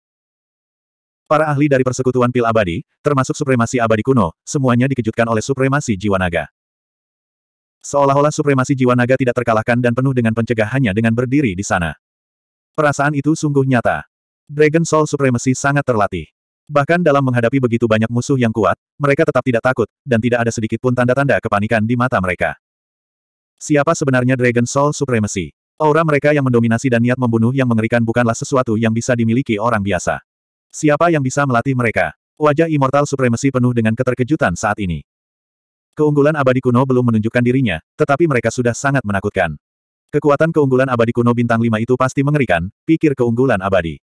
Para ahli dari persekutuan pil abadi, termasuk supremasi abadi kuno, semuanya dikejutkan oleh supremasi jiwa naga. Seolah-olah supremasi jiwa naga tidak terkalahkan dan penuh dengan pencegahannya dengan berdiri di sana. Perasaan itu sungguh nyata. Dragon Soul Supremasi sangat terlatih. Bahkan dalam menghadapi begitu banyak musuh yang kuat, mereka tetap tidak takut, dan tidak ada sedikit pun tanda-tanda kepanikan di mata mereka. Siapa sebenarnya Dragon Soul Supremacy? Aura mereka yang mendominasi dan niat membunuh yang mengerikan bukanlah sesuatu yang bisa dimiliki orang biasa. Siapa yang bisa melatih mereka? Wajah Immortal Supremacy penuh dengan keterkejutan saat ini. Keunggulan abadi kuno belum menunjukkan dirinya, tetapi mereka sudah sangat menakutkan. Kekuatan keunggulan abadi kuno bintang 5 itu pasti mengerikan, pikir keunggulan abadi.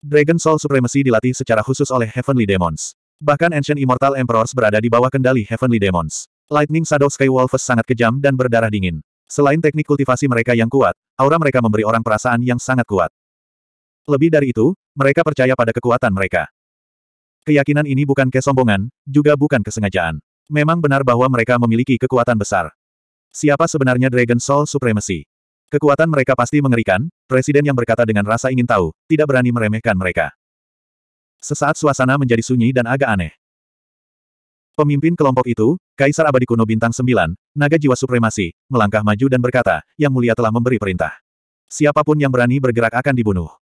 Dragon Soul Supremacy dilatih secara khusus oleh Heavenly Demons. Bahkan Ancient Immortal Emperors berada di bawah kendali Heavenly Demons. Lightning Shadow Sky Skywolves sangat kejam dan berdarah dingin. Selain teknik kultivasi mereka yang kuat, aura mereka memberi orang perasaan yang sangat kuat. Lebih dari itu, mereka percaya pada kekuatan mereka. Keyakinan ini bukan kesombongan, juga bukan kesengajaan. Memang benar bahwa mereka memiliki kekuatan besar. Siapa sebenarnya Dragon Soul Supremacy? Kekuatan mereka pasti mengerikan, presiden yang berkata dengan rasa ingin tahu, tidak berani meremehkan mereka. Sesaat suasana menjadi sunyi dan agak aneh. Pemimpin kelompok itu, Kaisar Abadi Kuno Bintang 9, Naga Jiwa Supremasi, melangkah maju dan berkata, Yang Mulia telah memberi perintah. Siapapun yang berani bergerak akan dibunuh.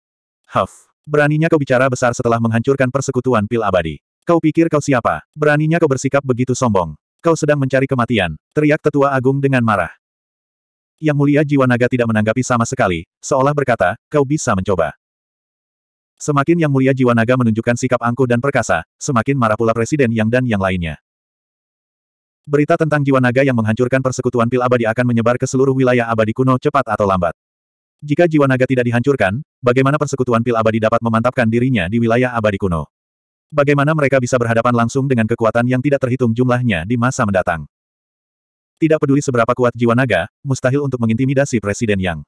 Huff, beraninya kau bicara besar setelah menghancurkan persekutuan pil abadi. Kau pikir kau siapa? Beraninya kau bersikap begitu sombong. Kau sedang mencari kematian, teriak tetua agung dengan marah. Yang mulia jiwa naga tidak menanggapi sama sekali, seolah berkata, kau bisa mencoba. Semakin yang mulia jiwa naga menunjukkan sikap angkuh dan perkasa, semakin marah pula Presiden Yang dan yang lainnya. Berita tentang jiwa naga yang menghancurkan persekutuan pil abadi akan menyebar ke seluruh wilayah abadi kuno cepat atau lambat. Jika jiwa naga tidak dihancurkan, bagaimana persekutuan pil abadi dapat memantapkan dirinya di wilayah abadi kuno? Bagaimana mereka bisa berhadapan langsung dengan kekuatan yang tidak terhitung jumlahnya di masa mendatang? Tidak peduli seberapa kuat jiwa naga, mustahil untuk mengintimidasi Presiden Yang.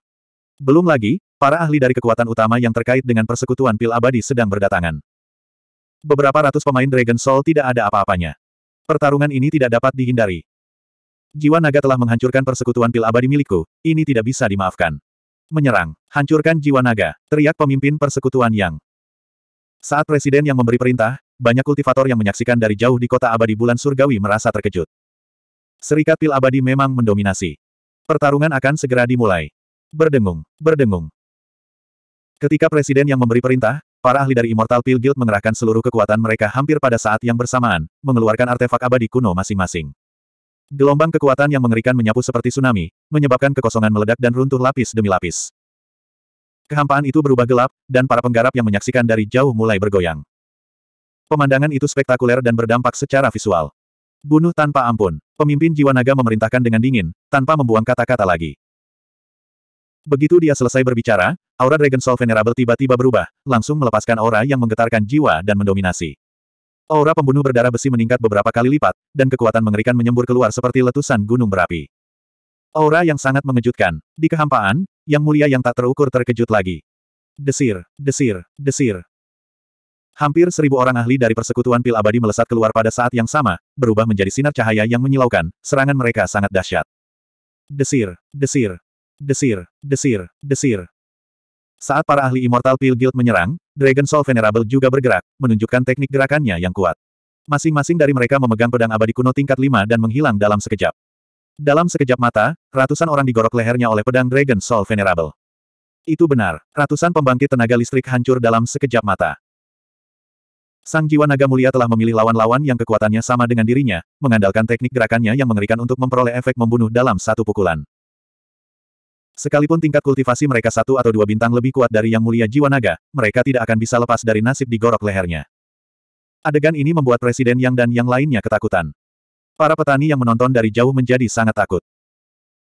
Belum lagi, para ahli dari kekuatan utama yang terkait dengan persekutuan pil abadi sedang berdatangan. Beberapa ratus pemain Dragon Soul tidak ada apa-apanya. Pertarungan ini tidak dapat dihindari. Jiwa naga telah menghancurkan persekutuan pil abadi milikku, ini tidak bisa dimaafkan. Menyerang, hancurkan jiwa naga, teriak pemimpin persekutuan yang. Saat presiden yang memberi perintah, banyak kultivator yang menyaksikan dari jauh di kota abadi bulan surgawi merasa terkejut. Serikat Pil Abadi memang mendominasi. Pertarungan akan segera dimulai. Berdengung, berdengung. Ketika presiden yang memberi perintah, para ahli dari Immortal Pil Guild mengerahkan seluruh kekuatan mereka hampir pada saat yang bersamaan, mengeluarkan artefak abadi kuno masing-masing. Gelombang kekuatan yang mengerikan menyapu seperti tsunami, menyebabkan kekosongan meledak dan runtuh lapis demi lapis. Kehampaan itu berubah gelap, dan para penggarap yang menyaksikan dari jauh mulai bergoyang. Pemandangan itu spektakuler dan berdampak secara visual. Bunuh tanpa ampun. Pemimpin jiwa naga memerintahkan dengan dingin, tanpa membuang kata-kata lagi. Begitu dia selesai berbicara, aura Dragon Soul Venerable tiba-tiba berubah, langsung melepaskan aura yang menggetarkan jiwa dan mendominasi. Aura pembunuh berdarah besi meningkat beberapa kali lipat, dan kekuatan mengerikan menyembur keluar seperti letusan gunung berapi. Aura yang sangat mengejutkan. Di kehampaan, yang mulia yang tak terukur terkejut lagi. Desir, desir, desir. Hampir seribu orang ahli dari persekutuan pil abadi melesat keluar pada saat yang sama, berubah menjadi sinar cahaya yang menyilaukan, serangan mereka sangat dahsyat. Desir, desir, desir, desir, desir. Saat para ahli Immortal Pil Guild menyerang, Dragon Soul Venerable juga bergerak, menunjukkan teknik gerakannya yang kuat. Masing-masing dari mereka memegang pedang abadi kuno tingkat 5 dan menghilang dalam sekejap. Dalam sekejap mata, ratusan orang digorok lehernya oleh pedang Dragon Soul Venerable. Itu benar, ratusan pembangkit tenaga listrik hancur dalam sekejap mata. Sang jiwa naga mulia telah memilih lawan-lawan yang kekuatannya sama dengan dirinya, mengandalkan teknik gerakannya yang mengerikan untuk memperoleh efek membunuh dalam satu pukulan. Sekalipun tingkat kultivasi mereka satu atau dua bintang lebih kuat dari yang mulia jiwa naga, mereka tidak akan bisa lepas dari nasib digorok lehernya. Adegan ini membuat Presiden Yang dan yang lainnya ketakutan. Para petani yang menonton dari jauh menjadi sangat takut.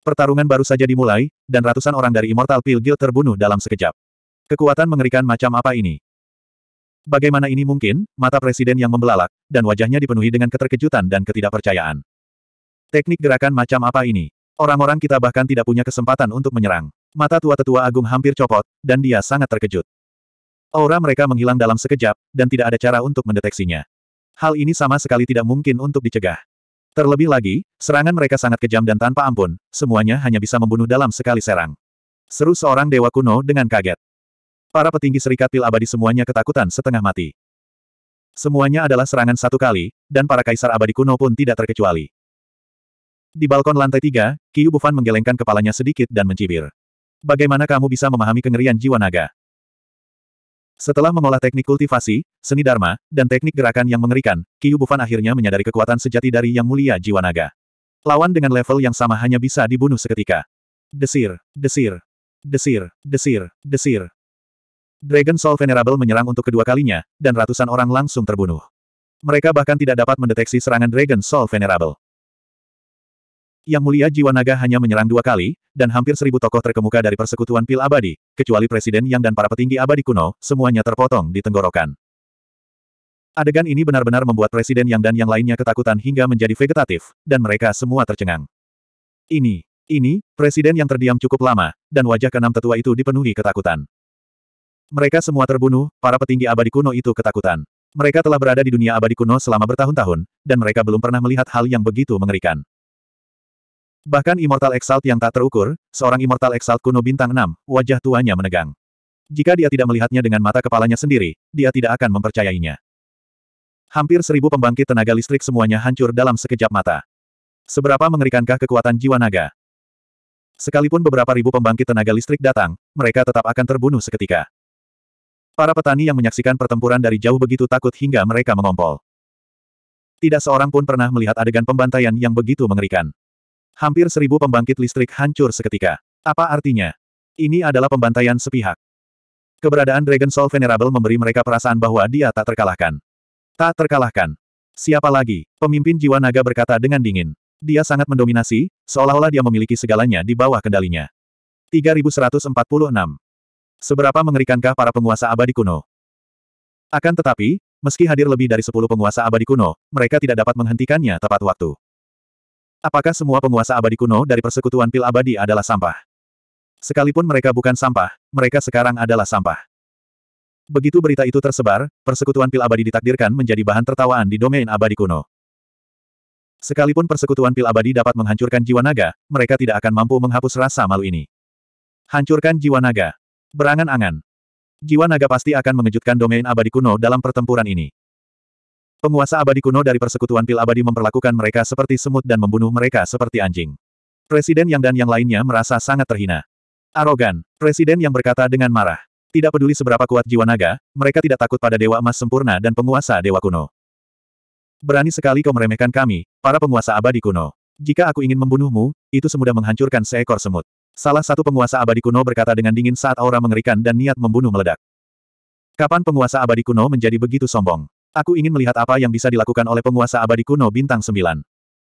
Pertarungan baru saja dimulai, dan ratusan orang dari Immortal Pilgil terbunuh dalam sekejap. Kekuatan mengerikan macam apa ini? Bagaimana ini mungkin, mata presiden yang membelalak, dan wajahnya dipenuhi dengan keterkejutan dan ketidakpercayaan. Teknik gerakan macam apa ini? Orang-orang kita bahkan tidak punya kesempatan untuk menyerang. Mata tua tetua agung hampir copot, dan dia sangat terkejut. Aura mereka menghilang dalam sekejap, dan tidak ada cara untuk mendeteksinya. Hal ini sama sekali tidak mungkin untuk dicegah. Terlebih lagi, serangan mereka sangat kejam dan tanpa ampun, semuanya hanya bisa membunuh dalam sekali serang. Seru seorang dewa kuno dengan kaget. Para petinggi serikat pil abadi semuanya ketakutan setengah mati. Semuanya adalah serangan satu kali, dan para kaisar abadi kuno pun tidak terkecuali. Di balkon lantai tiga, Kiyu Bufan menggelengkan kepalanya sedikit dan mencibir. Bagaimana kamu bisa memahami kengerian jiwa naga? Setelah mengolah teknik kultivasi, seni dharma, dan teknik gerakan yang mengerikan, Kiyu Bufan akhirnya menyadari kekuatan sejati dari yang mulia jiwa naga. Lawan dengan level yang sama hanya bisa dibunuh seketika. Desir, desir, desir, desir, desir, Dragon Soul Venerable menyerang untuk kedua kalinya, dan ratusan orang langsung terbunuh. Mereka bahkan tidak dapat mendeteksi serangan Dragon Soul Venerable. Yang mulia jiwa naga hanya menyerang dua kali, dan hampir seribu tokoh terkemuka dari persekutuan pil abadi, kecuali Presiden Yang dan para petinggi abadi kuno, semuanya terpotong di tenggorokan. Adegan ini benar-benar membuat Presiden Yang dan yang lainnya ketakutan hingga menjadi vegetatif, dan mereka semua tercengang. Ini, ini, Presiden Yang terdiam cukup lama, dan wajah keenam tetua itu dipenuhi ketakutan. Mereka semua terbunuh, para petinggi abadi kuno itu ketakutan. Mereka telah berada di dunia abadi kuno selama bertahun-tahun, dan mereka belum pernah melihat hal yang begitu mengerikan. Bahkan Immortal Exalt yang tak terukur, seorang Immortal Exalt kuno bintang 6, wajah tuanya menegang. Jika dia tidak melihatnya dengan mata kepalanya sendiri, dia tidak akan mempercayainya. Hampir seribu pembangkit tenaga listrik semuanya hancur dalam sekejap mata. Seberapa mengerikankah kekuatan jiwa naga? Sekalipun beberapa ribu pembangkit tenaga listrik datang, mereka tetap akan terbunuh seketika. Para petani yang menyaksikan pertempuran dari jauh begitu takut hingga mereka mengompol. Tidak seorang pun pernah melihat adegan pembantaian yang begitu mengerikan. Hampir seribu pembangkit listrik hancur seketika. Apa artinya? Ini adalah pembantaian sepihak. Keberadaan Dragon Soul Venerable memberi mereka perasaan bahwa dia tak terkalahkan. Tak terkalahkan. Siapa lagi? Pemimpin jiwa naga berkata dengan dingin. Dia sangat mendominasi, seolah-olah dia memiliki segalanya di bawah kendalinya. 3146 Seberapa mengerikankah para penguasa abadi kuno? Akan tetapi, meski hadir lebih dari sepuluh penguasa abadi kuno, mereka tidak dapat menghentikannya tepat waktu. Apakah semua penguasa abadi kuno dari persekutuan pil abadi adalah sampah? Sekalipun mereka bukan sampah, mereka sekarang adalah sampah. Begitu berita itu tersebar, persekutuan pil abadi ditakdirkan menjadi bahan tertawaan di domain abadi kuno. Sekalipun persekutuan pil abadi dapat menghancurkan jiwa naga, mereka tidak akan mampu menghapus rasa malu ini. Hancurkan jiwa naga. Berangan-angan. Jiwa naga pasti akan mengejutkan domain abadi kuno dalam pertempuran ini. Penguasa abadi kuno dari persekutuan pil abadi memperlakukan mereka seperti semut dan membunuh mereka seperti anjing. Presiden yang dan yang lainnya merasa sangat terhina. Arogan, presiden yang berkata dengan marah. Tidak peduli seberapa kuat jiwa naga, mereka tidak takut pada Dewa Emas Sempurna dan penguasa Dewa Kuno. Berani sekali kau meremehkan kami, para penguasa abadi kuno. Jika aku ingin membunuhmu, itu semudah menghancurkan seekor semut. Salah satu penguasa abadi kuno berkata dengan dingin saat aura mengerikan dan niat membunuh meledak. Kapan penguasa abadi kuno menjadi begitu sombong? Aku ingin melihat apa yang bisa dilakukan oleh penguasa abadi kuno bintang sembilan.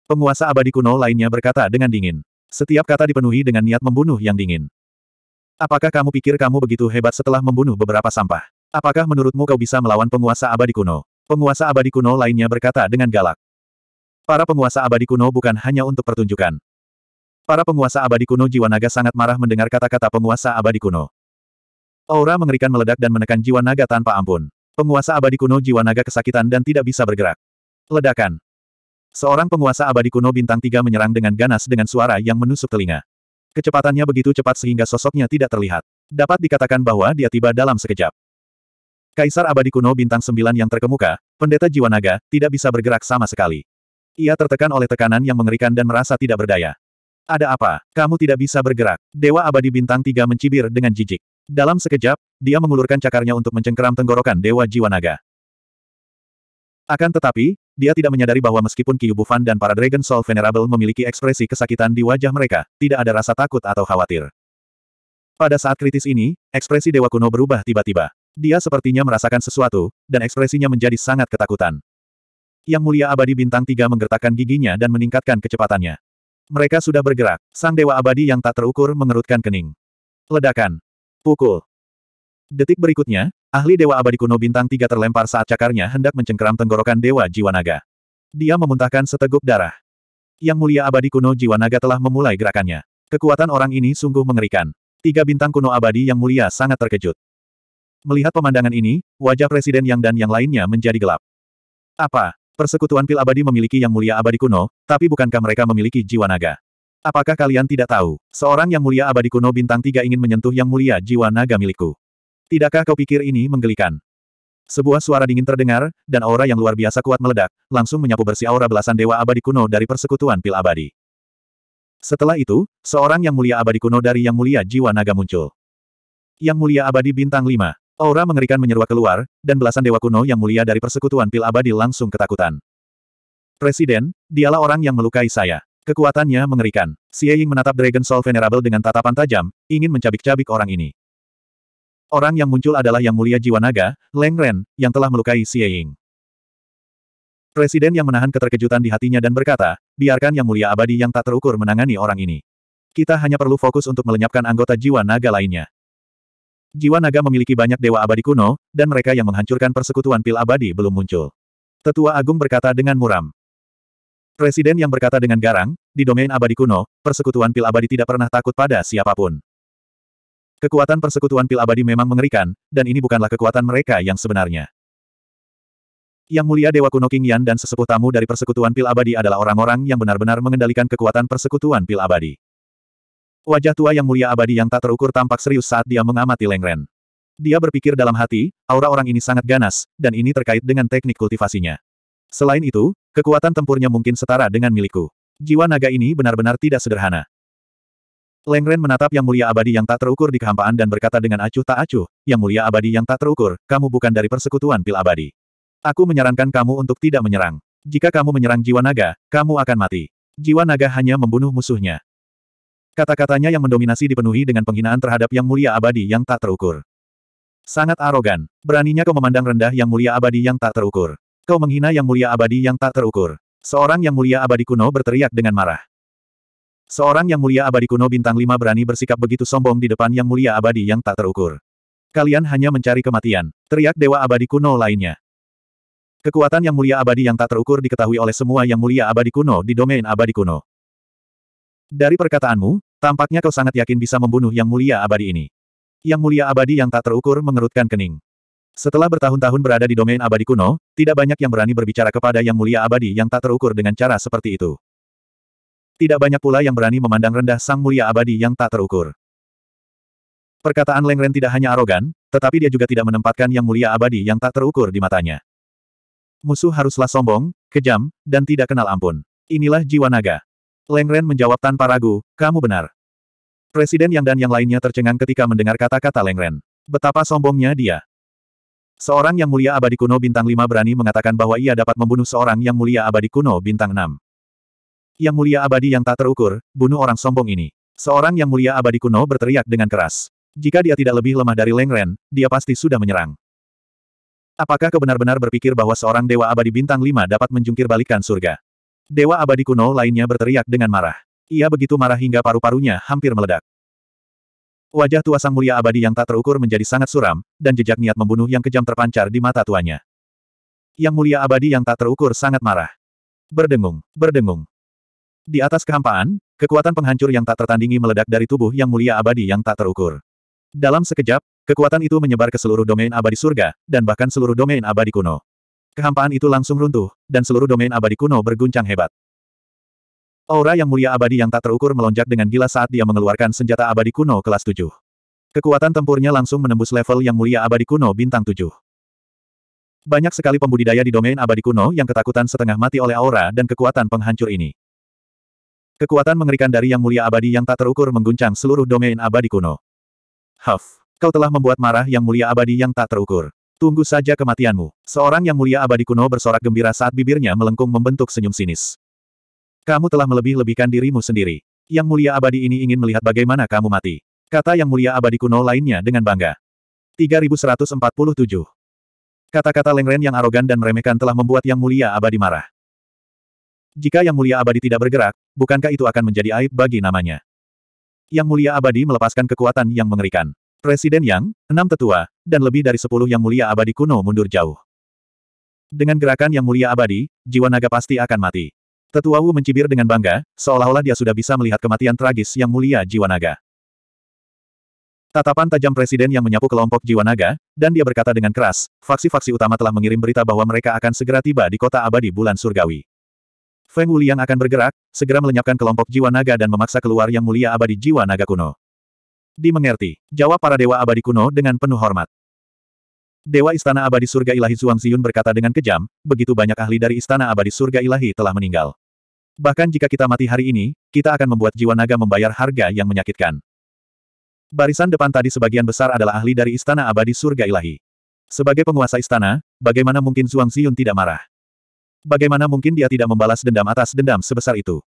Penguasa abadi kuno lainnya berkata dengan dingin. Setiap kata dipenuhi dengan niat membunuh yang dingin. Apakah kamu pikir kamu begitu hebat setelah membunuh beberapa sampah? Apakah menurutmu kau bisa melawan penguasa abadi kuno? Penguasa abadi kuno lainnya berkata dengan galak. Para penguasa abadi kuno bukan hanya untuk pertunjukan. Para penguasa abadi kuno jiwa naga sangat marah mendengar kata-kata penguasa abadi kuno. Aura mengerikan meledak dan menekan jiwa naga tanpa ampun. Penguasa abadi kuno jiwa naga kesakitan dan tidak bisa bergerak. Ledakan. Seorang penguasa abadi kuno bintang tiga menyerang dengan ganas dengan suara yang menusuk telinga. Kecepatannya begitu cepat sehingga sosoknya tidak terlihat. Dapat dikatakan bahwa dia tiba dalam sekejap. Kaisar abadi kuno bintang sembilan yang terkemuka, pendeta jiwa naga, tidak bisa bergerak sama sekali. Ia tertekan oleh tekanan yang mengerikan dan merasa tidak berdaya. Ada apa? Kamu tidak bisa bergerak. Dewa abadi bintang tiga mencibir dengan jijik. Dalam sekejap, dia mengulurkan cakarnya untuk mencengkeram tenggorokan Dewa Jiwa Naga. Akan tetapi, dia tidak menyadari bahwa meskipun Kiyu Bufan dan para Dragon Soul Venerable memiliki ekspresi kesakitan di wajah mereka, tidak ada rasa takut atau khawatir. Pada saat kritis ini, ekspresi Dewa Kuno berubah tiba-tiba. Dia sepertinya merasakan sesuatu, dan ekspresinya menjadi sangat ketakutan. Yang Mulia Abadi Bintang Tiga menggertakkan giginya dan meningkatkan kecepatannya. Mereka sudah bergerak. Sang Dewa Abadi yang tak terukur mengerutkan kening. Ledakan. Pukul. Detik berikutnya, ahli Dewa Abadi kuno bintang tiga terlempar saat cakarnya hendak mencengkeram tenggorokan Dewa Jiwa Naga. Dia memuntahkan seteguk darah. Yang mulia abadi kuno Jiwa Naga telah memulai gerakannya. Kekuatan orang ini sungguh mengerikan. Tiga bintang kuno abadi yang mulia sangat terkejut. Melihat pemandangan ini, wajah Presiden Yang dan yang lainnya menjadi gelap. Apa? Persekutuan pil abadi memiliki yang mulia abadi kuno, tapi bukankah mereka memiliki jiwa naga? Apakah kalian tidak tahu, seorang yang mulia abadi kuno bintang tiga ingin menyentuh yang mulia jiwa naga milikku? Tidakkah kau pikir ini menggelikan? Sebuah suara dingin terdengar, dan aura yang luar biasa kuat meledak, langsung menyapu bersih aura belasan dewa abadi kuno dari persekutuan pil abadi. Setelah itu, seorang yang mulia abadi kuno dari yang mulia jiwa naga muncul. Yang mulia abadi bintang lima. Aura mengerikan menyeruak keluar, dan belasan dewa kuno yang mulia dari persekutuan pil abadi langsung ketakutan. Presiden, dialah orang yang melukai saya. Kekuatannya mengerikan. Xie Ying menatap Dragon Soul Venerable dengan tatapan tajam, ingin mencabik-cabik orang ini. Orang yang muncul adalah Yang Mulia Jiwa Naga, Leng Ren, yang telah melukai Xie Ying. Presiden yang menahan keterkejutan di hatinya dan berkata, biarkan Yang Mulia Abadi yang tak terukur menangani orang ini. Kita hanya perlu fokus untuk melenyapkan anggota jiwa naga lainnya. Jiwa naga memiliki banyak dewa abadi kuno, dan mereka yang menghancurkan persekutuan pil abadi belum muncul. Tetua Agung berkata dengan muram. Presiden yang berkata dengan garang, di domain abadi kuno, persekutuan pil abadi tidak pernah takut pada siapapun. Kekuatan persekutuan pil abadi memang mengerikan, dan ini bukanlah kekuatan mereka yang sebenarnya. Yang mulia Dewa Kuno King Yan dan sesepuh tamu dari persekutuan pil abadi adalah orang-orang yang benar-benar mengendalikan kekuatan persekutuan pil abadi. Wajah tua yang mulia abadi yang tak terukur tampak serius saat dia mengamati Lengren. Dia berpikir dalam hati, aura orang ini sangat ganas, dan ini terkait dengan teknik kultivasinya. Selain itu, kekuatan tempurnya mungkin setara dengan milikku. Jiwa naga ini benar-benar tidak sederhana. Lengren menatap yang mulia abadi yang tak terukur di kehampaan dan berkata dengan acuh tak acuh, yang mulia abadi yang tak terukur, kamu bukan dari persekutuan pil abadi. Aku menyarankan kamu untuk tidak menyerang. Jika kamu menyerang jiwa naga, kamu akan mati. Jiwa naga hanya membunuh musuhnya. Kata-katanya yang mendominasi dipenuhi dengan penghinaan terhadap yang mulia abadi yang tak terukur. Sangat arogan. Beraninya kau memandang rendah yang mulia abadi yang tak terukur. Kau menghina yang mulia abadi yang tak terukur. Seorang yang mulia abadi kuno berteriak dengan marah. Seorang yang mulia abadi kuno bintang lima berani bersikap begitu sombong di depan yang mulia abadi yang tak terukur. Kalian hanya mencari kematian. Teriak dewa abadi kuno lainnya. Kekuatan yang mulia abadi yang tak terukur diketahui oleh semua yang mulia abadi kuno di domain abadi kuno. Dari perkataanmu, tampaknya kau sangat yakin bisa membunuh yang mulia abadi ini. Yang mulia abadi yang tak terukur mengerutkan kening. Setelah bertahun-tahun berada di domain abadi kuno, tidak banyak yang berani berbicara kepada yang mulia abadi yang tak terukur dengan cara seperti itu. Tidak banyak pula yang berani memandang rendah sang mulia abadi yang tak terukur. Perkataan Lengren tidak hanya arogan, tetapi dia juga tidak menempatkan yang mulia abadi yang tak terukur di matanya. Musuh haruslah sombong, kejam, dan tidak kenal ampun. Inilah jiwa naga. Leng Ren menjawab tanpa ragu, kamu benar. Presiden Yang dan yang lainnya tercengang ketika mendengar kata-kata Leng Ren. Betapa sombongnya dia. Seorang yang mulia abadi kuno bintang 5 berani mengatakan bahwa ia dapat membunuh seorang yang mulia abadi kuno bintang 6. Yang mulia abadi yang tak terukur, bunuh orang sombong ini. Seorang yang mulia abadi kuno berteriak dengan keras. Jika dia tidak lebih lemah dari Leng Ren, dia pasti sudah menyerang. Apakah kebenar benar-benar berpikir bahwa seorang dewa abadi bintang 5 dapat menjungkir balikan surga? Dewa abadi kuno lainnya berteriak dengan marah. Ia begitu marah hingga paru-parunya hampir meledak. Wajah tua sang mulia abadi yang tak terukur menjadi sangat suram, dan jejak niat membunuh yang kejam terpancar di mata tuanya. Yang mulia abadi yang tak terukur sangat marah. Berdengung, berdengung. Di atas kehampaan, kekuatan penghancur yang tak tertandingi meledak dari tubuh yang mulia abadi yang tak terukur. Dalam sekejap, kekuatan itu menyebar ke seluruh domain abadi surga, dan bahkan seluruh domain abadi kuno. Kehampaan itu langsung runtuh, dan seluruh domain abadi kuno berguncang hebat. Aura yang mulia abadi yang tak terukur melonjak dengan gila saat dia mengeluarkan senjata abadi kuno kelas 7. Kekuatan tempurnya langsung menembus level yang mulia abadi kuno bintang 7. Banyak sekali pembudidaya di domain abadi kuno yang ketakutan setengah mati oleh aura dan kekuatan penghancur ini. Kekuatan mengerikan dari yang mulia abadi yang tak terukur mengguncang seluruh domain abadi kuno. Huff, kau telah membuat marah yang mulia abadi yang tak terukur. Tunggu saja kematianmu. Seorang yang mulia abadi kuno bersorak gembira saat bibirnya melengkung membentuk senyum sinis. Kamu telah melebih-lebihkan dirimu sendiri. Yang mulia abadi ini ingin melihat bagaimana kamu mati. Kata yang mulia abadi kuno lainnya dengan bangga. 3147 Kata-kata Lengren yang arogan dan meremehkan telah membuat yang mulia abadi marah. Jika yang mulia abadi tidak bergerak, bukankah itu akan menjadi aib bagi namanya? Yang mulia abadi melepaskan kekuatan yang mengerikan. Presiden Yang, enam tetua, dan lebih dari sepuluh yang mulia abadi kuno mundur jauh. Dengan gerakan yang mulia abadi, jiwa naga pasti akan mati. Tetua Wu mencibir dengan bangga, seolah-olah dia sudah bisa melihat kematian tragis yang mulia jiwa naga. Tatapan tajam Presiden yang menyapu kelompok jiwa naga, dan dia berkata dengan keras, faksi-faksi utama telah mengirim berita bahwa mereka akan segera tiba di kota abadi bulan surgawi. Feng yang akan bergerak, segera melenyapkan kelompok jiwa naga dan memaksa keluar yang mulia abadi jiwa naga kuno. Dimengerti. Jawab para dewa abadi kuno dengan penuh hormat. Dewa Istana Abadi Surga Ilahi Zhuang Ziyun berkata dengan kejam, begitu banyak ahli dari Istana Abadi Surga Ilahi telah meninggal. Bahkan jika kita mati hari ini, kita akan membuat jiwa naga membayar harga yang menyakitkan. Barisan depan tadi sebagian besar adalah ahli dari Istana Abadi Surga Ilahi. Sebagai penguasa istana, bagaimana mungkin Zhuang Ziyun tidak marah? Bagaimana mungkin dia tidak membalas dendam atas dendam sebesar itu?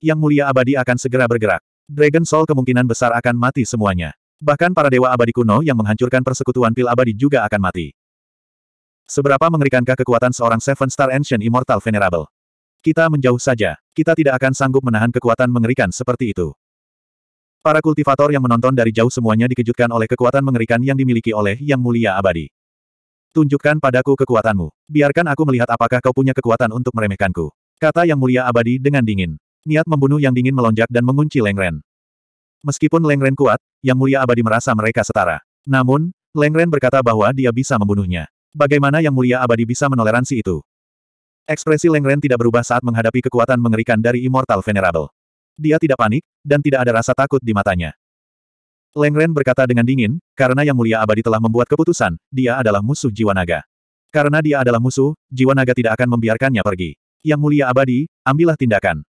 Yang mulia abadi akan segera bergerak. Dragon Soul kemungkinan besar akan mati semuanya. Bahkan para dewa abadi kuno yang menghancurkan persekutuan pil abadi juga akan mati. Seberapa mengerikankah kekuatan seorang Seven Star Ancient Immortal Venerable? Kita menjauh saja. Kita tidak akan sanggup menahan kekuatan mengerikan seperti itu. Para kultivator yang menonton dari jauh semuanya dikejutkan oleh kekuatan mengerikan yang dimiliki oleh Yang Mulia Abadi. Tunjukkan padaku kekuatanmu. Biarkan aku melihat apakah kau punya kekuatan untuk meremehkanku. Kata Yang Mulia Abadi dengan dingin. Niat membunuh yang dingin melonjak dan mengunci Lengren. Meskipun Lengren kuat, Yang Mulia Abadi merasa mereka setara. Namun, Lengren berkata bahwa dia bisa membunuhnya. Bagaimana Yang Mulia Abadi bisa menoleransi itu? Ekspresi Lengren tidak berubah saat menghadapi kekuatan mengerikan dari Immortal Venerable. Dia tidak panik, dan tidak ada rasa takut di matanya. Lengren berkata dengan dingin, karena Yang Mulia Abadi telah membuat keputusan, dia adalah musuh jiwa naga. Karena dia adalah musuh, jiwa naga tidak akan membiarkannya pergi. Yang Mulia Abadi, ambillah tindakan.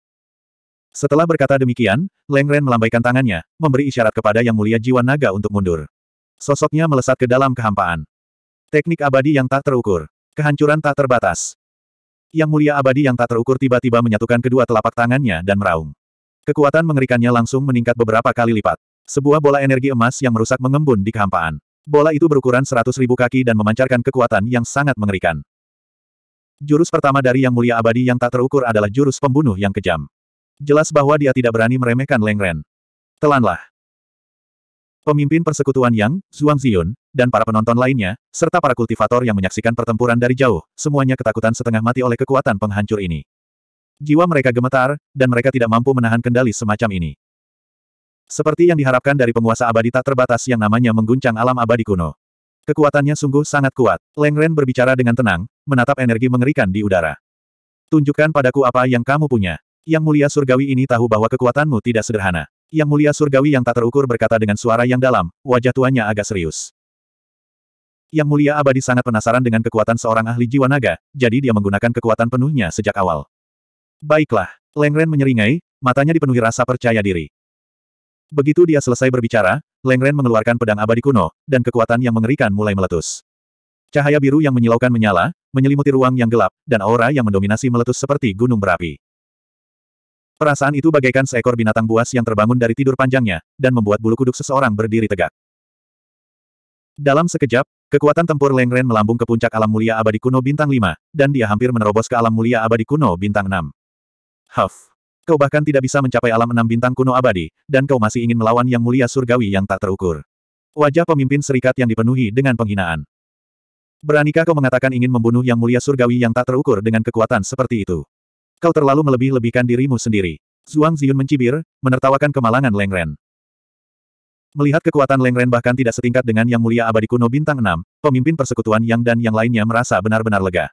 Setelah berkata demikian, Leng Ren melambaikan tangannya, memberi isyarat kepada Yang Mulia Jiwa Naga untuk mundur. Sosoknya melesat ke dalam kehampaan. Teknik abadi yang tak terukur. Kehancuran tak terbatas. Yang Mulia Abadi yang tak terukur tiba-tiba menyatukan kedua telapak tangannya dan meraung. Kekuatan mengerikannya langsung meningkat beberapa kali lipat. Sebuah bola energi emas yang merusak mengembun di kehampaan. Bola itu berukuran seratus ribu kaki dan memancarkan kekuatan yang sangat mengerikan. Jurus pertama dari Yang Mulia Abadi yang tak terukur adalah jurus pembunuh yang kejam. Jelas bahwa dia tidak berani meremehkan Leng Ren. Telanlah. Pemimpin persekutuan Yang, Zhuang Ziyun, dan para penonton lainnya, serta para kultivator yang menyaksikan pertempuran dari jauh, semuanya ketakutan setengah mati oleh kekuatan penghancur ini. Jiwa mereka gemetar, dan mereka tidak mampu menahan kendali semacam ini. Seperti yang diharapkan dari penguasa abadi tak terbatas yang namanya mengguncang alam abadi kuno. Kekuatannya sungguh sangat kuat. Leng Ren berbicara dengan tenang, menatap energi mengerikan di udara. Tunjukkan padaku apa yang kamu punya. Yang mulia surgawi ini tahu bahwa kekuatanmu tidak sederhana. Yang mulia surgawi yang tak terukur berkata dengan suara yang dalam, wajah tuanya agak serius. Yang mulia abadi sangat penasaran dengan kekuatan seorang ahli jiwa naga, jadi dia menggunakan kekuatan penuhnya sejak awal. Baiklah, Lengren menyeringai, matanya dipenuhi rasa percaya diri. Begitu dia selesai berbicara, Lengren mengeluarkan pedang abadi kuno, dan kekuatan yang mengerikan mulai meletus. Cahaya biru yang menyilaukan menyala, menyelimuti ruang yang gelap, dan aura yang mendominasi meletus seperti gunung berapi. Perasaan itu bagaikan seekor binatang buas yang terbangun dari tidur panjangnya, dan membuat bulu kuduk seseorang berdiri tegak. Dalam sekejap, kekuatan tempur Lengren melambung ke puncak alam mulia abadi kuno bintang 5, dan dia hampir menerobos ke alam mulia abadi kuno bintang 6. Huff. Kau bahkan tidak bisa mencapai alam enam bintang kuno abadi, dan kau masih ingin melawan yang mulia surgawi yang tak terukur. Wajah pemimpin serikat yang dipenuhi dengan penghinaan. Beranikah kau mengatakan ingin membunuh yang mulia surgawi yang tak terukur dengan kekuatan seperti itu? Kau terlalu melebih-lebihkan dirimu sendiri. Zhuang Ziyun mencibir, menertawakan kemalangan Leng Ren. Melihat kekuatan Leng Ren bahkan tidak setingkat dengan Yang Mulia Abadi Kuno Bintang 6, pemimpin persekutuan Yang dan yang lainnya merasa benar-benar lega.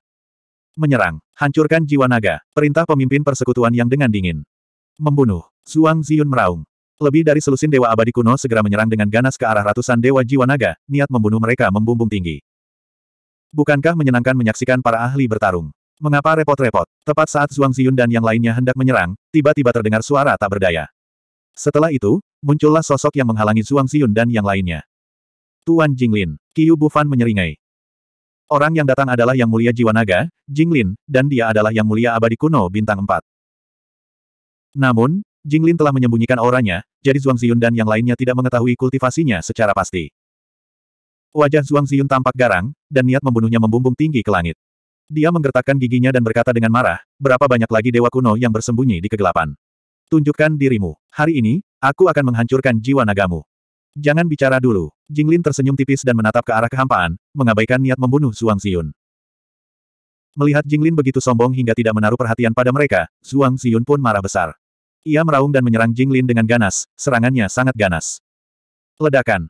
Menyerang, hancurkan jiwa naga, perintah pemimpin persekutuan Yang dengan dingin. Membunuh, Zhuang Ziyun meraung. Lebih dari selusin Dewa Abadi Kuno segera menyerang dengan ganas ke arah ratusan Dewa Jiwa Naga, niat membunuh mereka membumbung tinggi. Bukankah menyenangkan menyaksikan para ahli bertarung? Mengapa repot-repot? Tepat saat Zhuang Ziyun dan yang lainnya hendak menyerang, tiba-tiba terdengar suara tak berdaya. Setelah itu, muncullah sosok yang menghalangi Zhuang Ziyun dan yang lainnya. Tuan Jinglin, Qiu Bufan menyeringai. Orang yang datang adalah Yang Mulia Jiwa Naga, Jinglin, dan dia adalah Yang Mulia Abadi Kuno Bintang 4. Namun, Jinglin telah menyembunyikan auranya, jadi Zhuang Ziyun dan yang lainnya tidak mengetahui kultivasinya secara pasti. Wajah Zhuang Ziyun tampak garang, dan niat membunuhnya membumbung tinggi ke langit. Dia menggertakkan giginya dan berkata dengan marah, berapa banyak lagi dewa kuno yang bersembunyi di kegelapan. Tunjukkan dirimu. Hari ini, aku akan menghancurkan jiwa nagamu. Jangan bicara dulu. Jinglin tersenyum tipis dan menatap ke arah kehampaan, mengabaikan niat membunuh Zhuang Xiyun. Melihat Jinglin begitu sombong hingga tidak menaruh perhatian pada mereka, Zhuang Xiyun pun marah besar. Ia meraung dan menyerang Jinglin dengan ganas, serangannya sangat ganas. Ledakan.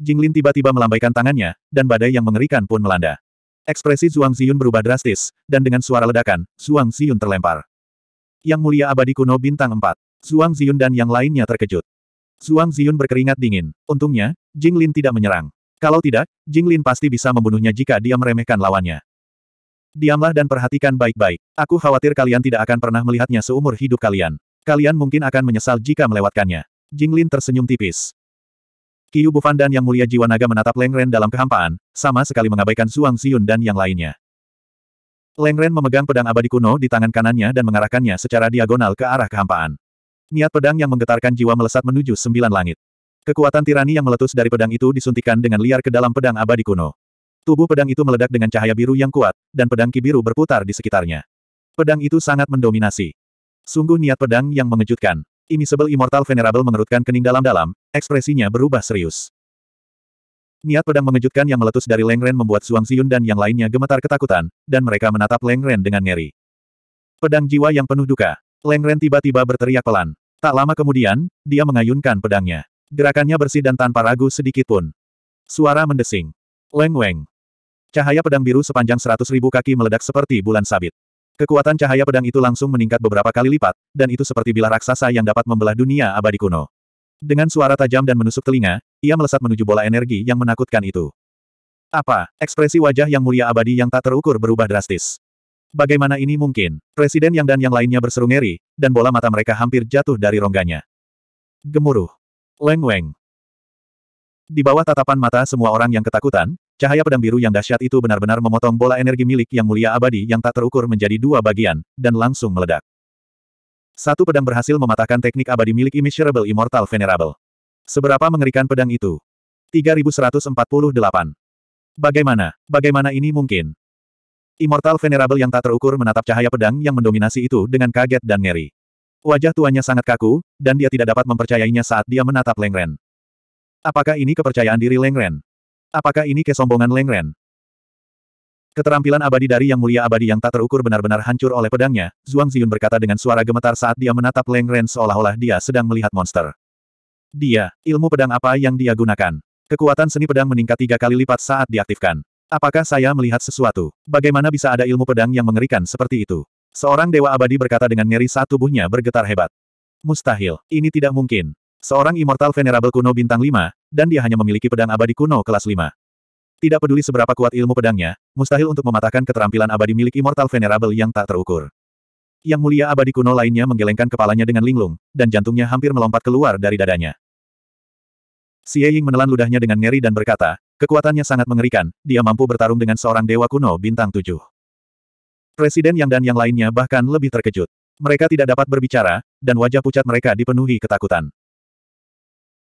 Jinglin tiba-tiba melambaikan tangannya, dan badai yang mengerikan pun melanda. Ekspresi Zhuang Ziyun berubah drastis, dan dengan suara ledakan, Zhuang Ziyun terlempar. Yang mulia abadi kuno bintang 4. Zhuang Ziyun dan yang lainnya terkejut. Zhuang Ziyun berkeringat dingin. Untungnya, Jing Lin tidak menyerang. Kalau tidak, Jing Lin pasti bisa membunuhnya jika dia meremehkan lawannya. Diamlah dan perhatikan baik-baik. Aku khawatir kalian tidak akan pernah melihatnya seumur hidup kalian. Kalian mungkin akan menyesal jika melewatkannya. Jing Lin tersenyum tipis. Qiu Bufan dan Yang Mulia Jiwa Naga menatap Leng Ren dalam kehampaan, sama sekali mengabaikan Suang Xiyun dan yang lainnya. Leng Ren memegang pedang abadi kuno di tangan kanannya dan mengarahkannya secara diagonal ke arah kehampaan. Niat pedang yang menggetarkan jiwa melesat menuju sembilan langit. Kekuatan tirani yang meletus dari pedang itu disuntikan dengan liar ke dalam pedang abadi kuno. Tubuh pedang itu meledak dengan cahaya biru yang kuat, dan pedang ki biru berputar di sekitarnya. Pedang itu sangat mendominasi. Sungguh niat pedang yang mengejutkan. Immisable Immortal Venerable mengerutkan kening dalam-dalam, ekspresinya berubah serius. Niat pedang mengejutkan yang meletus dari Lengren membuat Zhuang Ziyun dan yang lainnya gemetar ketakutan, dan mereka menatap Lengren dengan ngeri. Pedang jiwa yang penuh duka. Lengren tiba-tiba berteriak pelan. Tak lama kemudian, dia mengayunkan pedangnya. Gerakannya bersih dan tanpa ragu sedikitpun. Suara mendesing. Leng Weng. Cahaya pedang biru sepanjang seratus ribu kaki meledak seperti bulan sabit. Kekuatan cahaya pedang itu langsung meningkat beberapa kali lipat, dan itu seperti bilah raksasa yang dapat membelah dunia abadi kuno. Dengan suara tajam dan menusuk telinga, ia melesat menuju bola energi yang menakutkan itu. Apa? Ekspresi wajah yang mulia abadi yang tak terukur berubah drastis. Bagaimana ini mungkin? Presiden yang dan yang lainnya berseru ngeri, dan bola mata mereka hampir jatuh dari rongganya. Gemuruh. Leng Weng. Di bawah tatapan mata semua orang yang ketakutan, Cahaya pedang biru yang dahsyat itu benar-benar memotong bola energi milik yang mulia abadi yang tak terukur menjadi dua bagian, dan langsung meledak. Satu pedang berhasil mematahkan teknik abadi milik Immeasurable Immortal Venerable. Seberapa mengerikan pedang itu? 3148. Bagaimana? Bagaimana ini mungkin? Immortal Venerable yang tak terukur menatap cahaya pedang yang mendominasi itu dengan kaget dan ngeri. Wajah tuanya sangat kaku, dan dia tidak dapat mempercayainya saat dia menatap Lengren. Apakah ini kepercayaan diri Lengren? Apakah ini kesombongan Lengren? Keterampilan abadi dari Yang Mulia Abadi yang tak terukur benar-benar hancur oleh pedangnya, Zhuang Ziyun berkata dengan suara gemetar saat dia menatap Leng Ren seolah-olah dia sedang melihat monster. Dia, ilmu pedang apa yang dia gunakan? Kekuatan seni pedang meningkat tiga kali lipat saat diaktifkan. Apakah saya melihat sesuatu? Bagaimana bisa ada ilmu pedang yang mengerikan seperti itu? Seorang dewa abadi berkata dengan ngeri saat tubuhnya bergetar hebat. Mustahil, ini tidak mungkin. Seorang Immortal Venerable kuno bintang 5, dan dia hanya memiliki pedang abadi kuno kelas 5. Tidak peduli seberapa kuat ilmu pedangnya, mustahil untuk mematahkan keterampilan abadi milik Immortal Venerable yang tak terukur. Yang mulia abadi kuno lainnya menggelengkan kepalanya dengan linglung, dan jantungnya hampir melompat keluar dari dadanya. Xie Ying menelan ludahnya dengan ngeri dan berkata, kekuatannya sangat mengerikan, dia mampu bertarung dengan seorang dewa kuno bintang 7. Presiden Yang dan yang lainnya bahkan lebih terkejut. Mereka tidak dapat berbicara, dan wajah pucat mereka dipenuhi ketakutan.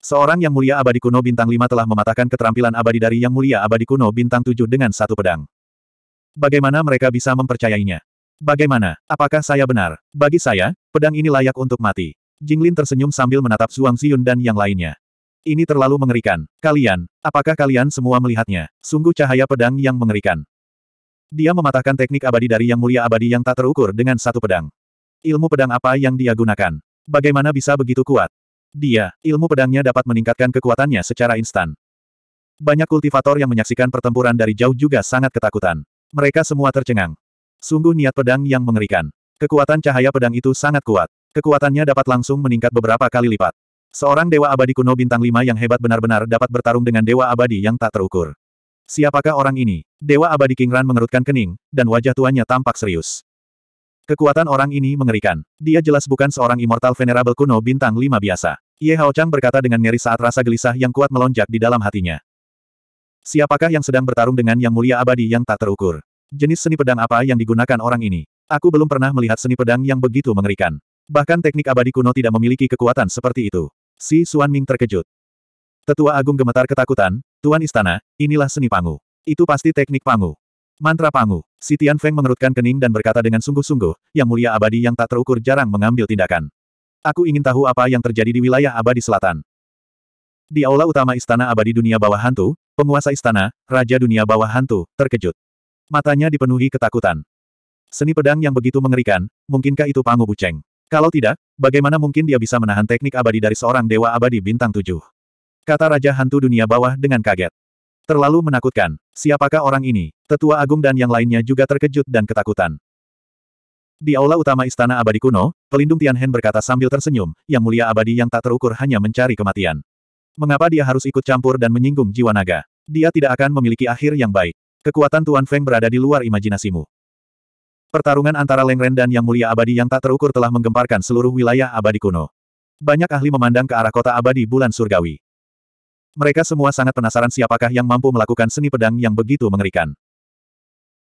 Seorang yang mulia abadi kuno bintang 5 telah mematahkan keterampilan abadi dari yang mulia abadi kuno bintang 7 dengan satu pedang. Bagaimana mereka bisa mempercayainya? Bagaimana? Apakah saya benar? Bagi saya, pedang ini layak untuk mati. Jinglin tersenyum sambil menatap Suang Ziyun dan yang lainnya. Ini terlalu mengerikan. Kalian, apakah kalian semua melihatnya? Sungguh cahaya pedang yang mengerikan. Dia mematahkan teknik abadi dari yang mulia abadi yang tak terukur dengan satu pedang. Ilmu pedang apa yang dia gunakan? Bagaimana bisa begitu kuat? Dia, ilmu pedangnya dapat meningkatkan kekuatannya secara instan. Banyak kultivator yang menyaksikan pertempuran dari jauh juga sangat ketakutan. Mereka semua tercengang. Sungguh niat pedang yang mengerikan. Kekuatan cahaya pedang itu sangat kuat. Kekuatannya dapat langsung meningkat beberapa kali lipat. Seorang dewa abadi kuno bintang lima yang hebat benar-benar dapat bertarung dengan dewa abadi yang tak terukur. Siapakah orang ini? Dewa abadi Kingran mengerutkan kening, dan wajah tuannya tampak serius. Kekuatan orang ini mengerikan. Dia jelas bukan seorang Immortal Venerable kuno bintang lima biasa. Ye Hao Chang berkata dengan ngeri saat rasa gelisah yang kuat melonjak di dalam hatinya. Siapakah yang sedang bertarung dengan yang mulia abadi yang tak terukur? Jenis seni pedang apa yang digunakan orang ini? Aku belum pernah melihat seni pedang yang begitu mengerikan. Bahkan teknik abadi kuno tidak memiliki kekuatan seperti itu. Si Suan Ming terkejut. Tetua Agung gemetar ketakutan, Tuan Istana, inilah seni pangu. Itu pasti teknik pangu. Mantra Pangu. Si Tian Feng mengerutkan kening dan berkata dengan sungguh-sungguh, yang mulia abadi yang tak terukur jarang mengambil tindakan. Aku ingin tahu apa yang terjadi di wilayah abadi selatan. Di aula utama istana abadi dunia bawah hantu, penguasa istana, raja dunia bawah hantu, terkejut. Matanya dipenuhi ketakutan. Seni pedang yang begitu mengerikan, mungkinkah itu Pangu Buceng? Kalau tidak, bagaimana mungkin dia bisa menahan teknik abadi dari seorang dewa abadi bintang tujuh? Kata Raja Hantu Dunia Bawah dengan kaget. Terlalu menakutkan, siapakah orang ini? Tetua Agung dan yang lainnya juga terkejut dan ketakutan. Di aula utama Istana Abadi Kuno, pelindung Tianhen berkata sambil tersenyum, yang mulia abadi yang tak terukur hanya mencari kematian. Mengapa dia harus ikut campur dan menyinggung jiwa naga? Dia tidak akan memiliki akhir yang baik. Kekuatan Tuan Feng berada di luar imajinasimu. Pertarungan antara Leng Ren dan Yang Mulia Abadi yang tak terukur telah menggemparkan seluruh wilayah abadi kuno. Banyak ahli memandang ke arah kota abadi bulan surgawi. Mereka semua sangat penasaran siapakah yang mampu melakukan seni pedang yang begitu mengerikan.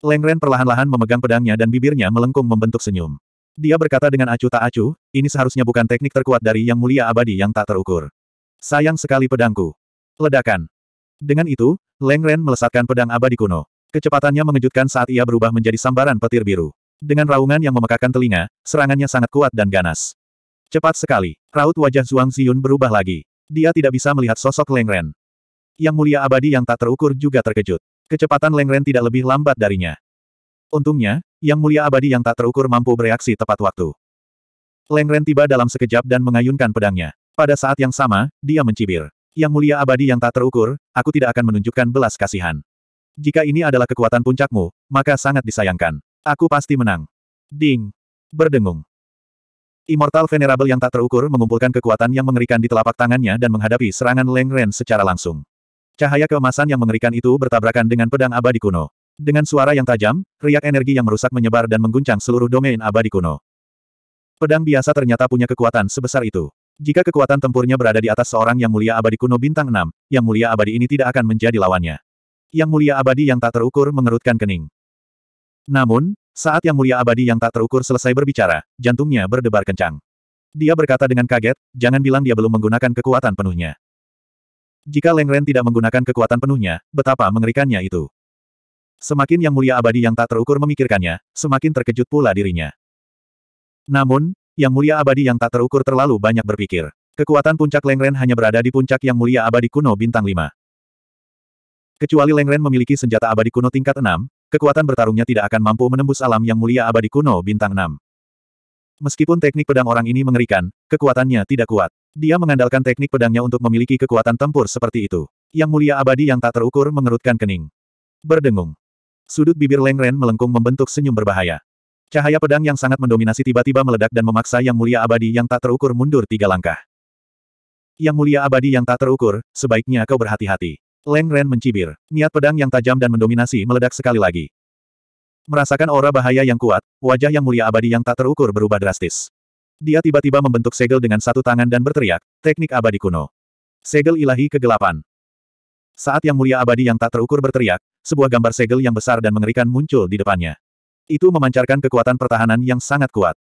Lengren perlahan-lahan memegang pedangnya dan bibirnya melengkung membentuk senyum. Dia berkata dengan acuh tak acuh, ini seharusnya bukan teknik terkuat dari yang mulia abadi yang tak terukur. Sayang sekali pedangku. Ledakan. Dengan itu, Lengren melesatkan pedang abadi kuno. Kecepatannya mengejutkan saat ia berubah menjadi sambaran petir biru. Dengan raungan yang memekakan telinga, serangannya sangat kuat dan ganas. Cepat sekali, raut wajah Zhuang Ziyun berubah lagi. Dia tidak bisa melihat sosok Lengren. Yang mulia abadi yang tak terukur juga terkejut. Kecepatan Lengren tidak lebih lambat darinya. Untungnya, Yang Mulia Abadi yang tak terukur mampu bereaksi tepat waktu. Lengren tiba dalam sekejap dan mengayunkan pedangnya. Pada saat yang sama, dia mencibir. Yang Mulia Abadi yang tak terukur, aku tidak akan menunjukkan belas kasihan. Jika ini adalah kekuatan puncakmu, maka sangat disayangkan. Aku pasti menang. Ding. Berdengung. Immortal Venerable yang tak terukur mengumpulkan kekuatan yang mengerikan di telapak tangannya dan menghadapi serangan Lengren secara langsung. Cahaya keemasan yang mengerikan itu bertabrakan dengan pedang abadi kuno. Dengan suara yang tajam, riak energi yang merusak menyebar dan mengguncang seluruh domain abadi kuno. Pedang biasa ternyata punya kekuatan sebesar itu. Jika kekuatan tempurnya berada di atas seorang yang mulia abadi kuno bintang 6, yang mulia abadi ini tidak akan menjadi lawannya. Yang mulia abadi yang tak terukur mengerutkan kening. Namun, saat yang mulia abadi yang tak terukur selesai berbicara, jantungnya berdebar kencang. Dia berkata dengan kaget, jangan bilang dia belum menggunakan kekuatan penuhnya. Jika Leng Ren tidak menggunakan kekuatan penuhnya, betapa mengerikannya itu. Semakin yang mulia abadi yang tak terukur memikirkannya, semakin terkejut pula dirinya. Namun, yang mulia abadi yang tak terukur terlalu banyak berpikir. Kekuatan puncak Leng Ren hanya berada di puncak yang mulia abadi kuno bintang 5. Kecuali Leng Ren memiliki senjata abadi kuno tingkat 6, kekuatan bertarungnya tidak akan mampu menembus alam yang mulia abadi kuno bintang 6. Meskipun teknik pedang orang ini mengerikan, kekuatannya tidak kuat. Dia mengandalkan teknik pedangnya untuk memiliki kekuatan tempur seperti itu. Yang mulia abadi yang tak terukur mengerutkan kening. Berdengung. Sudut bibir Leng Ren melengkung membentuk senyum berbahaya. Cahaya pedang yang sangat mendominasi tiba-tiba meledak dan memaksa yang mulia abadi yang tak terukur mundur tiga langkah. Yang mulia abadi yang tak terukur, sebaiknya kau berhati-hati. Leng Ren mencibir. Niat pedang yang tajam dan mendominasi meledak sekali lagi. Merasakan aura bahaya yang kuat, wajah yang mulia abadi yang tak terukur berubah drastis. Dia tiba-tiba membentuk segel dengan satu tangan dan berteriak, teknik abadi kuno. Segel ilahi kegelapan. Saat yang mulia abadi yang tak terukur berteriak, sebuah gambar segel yang besar dan mengerikan muncul di depannya. Itu memancarkan kekuatan pertahanan yang sangat kuat.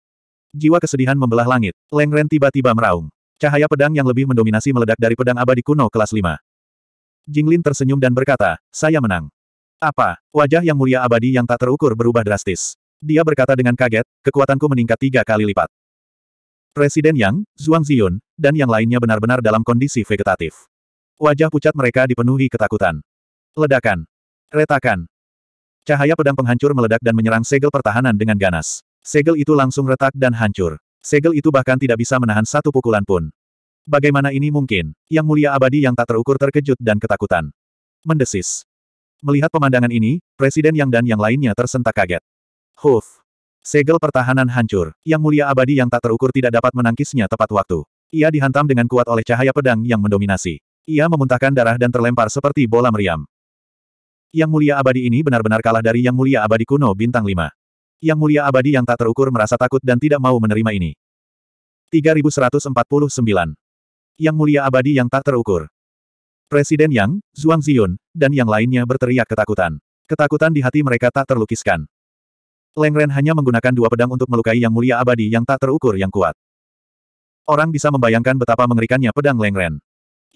Jiwa kesedihan membelah langit, Leng Ren tiba-tiba meraung. Cahaya pedang yang lebih mendominasi meledak dari pedang abadi kuno kelas 5. Jinglin tersenyum dan berkata, saya menang. Apa? Wajah yang mulia abadi yang tak terukur berubah drastis. Dia berkata dengan kaget, kekuatanku meningkat tiga kali lipat. Presiden Yang, Zhuang Ziyun, dan yang lainnya benar-benar dalam kondisi vegetatif. Wajah pucat mereka dipenuhi ketakutan. Ledakan. Retakan. Cahaya pedang penghancur meledak dan menyerang segel pertahanan dengan ganas. Segel itu langsung retak dan hancur. Segel itu bahkan tidak bisa menahan satu pukulan pun. Bagaimana ini mungkin? Yang mulia abadi yang tak terukur terkejut dan ketakutan. Mendesis. Melihat pemandangan ini, Presiden Yang dan yang lainnya tersentak kaget. Huf. Segel pertahanan hancur, yang mulia abadi yang tak terukur tidak dapat menangkisnya tepat waktu. Ia dihantam dengan kuat oleh cahaya pedang yang mendominasi. Ia memuntahkan darah dan terlempar seperti bola meriam. Yang mulia abadi ini benar-benar kalah dari yang mulia abadi kuno bintang 5. Yang mulia abadi yang tak terukur merasa takut dan tidak mau menerima ini. 3149. Yang mulia abadi yang tak terukur. Presiden Yang, Zhuang Ziyun, dan yang lainnya berteriak ketakutan. Ketakutan di hati mereka tak terlukiskan. Lengren hanya menggunakan dua pedang untuk melukai yang mulia abadi yang tak terukur yang kuat. Orang bisa membayangkan betapa mengerikannya pedang Lengren.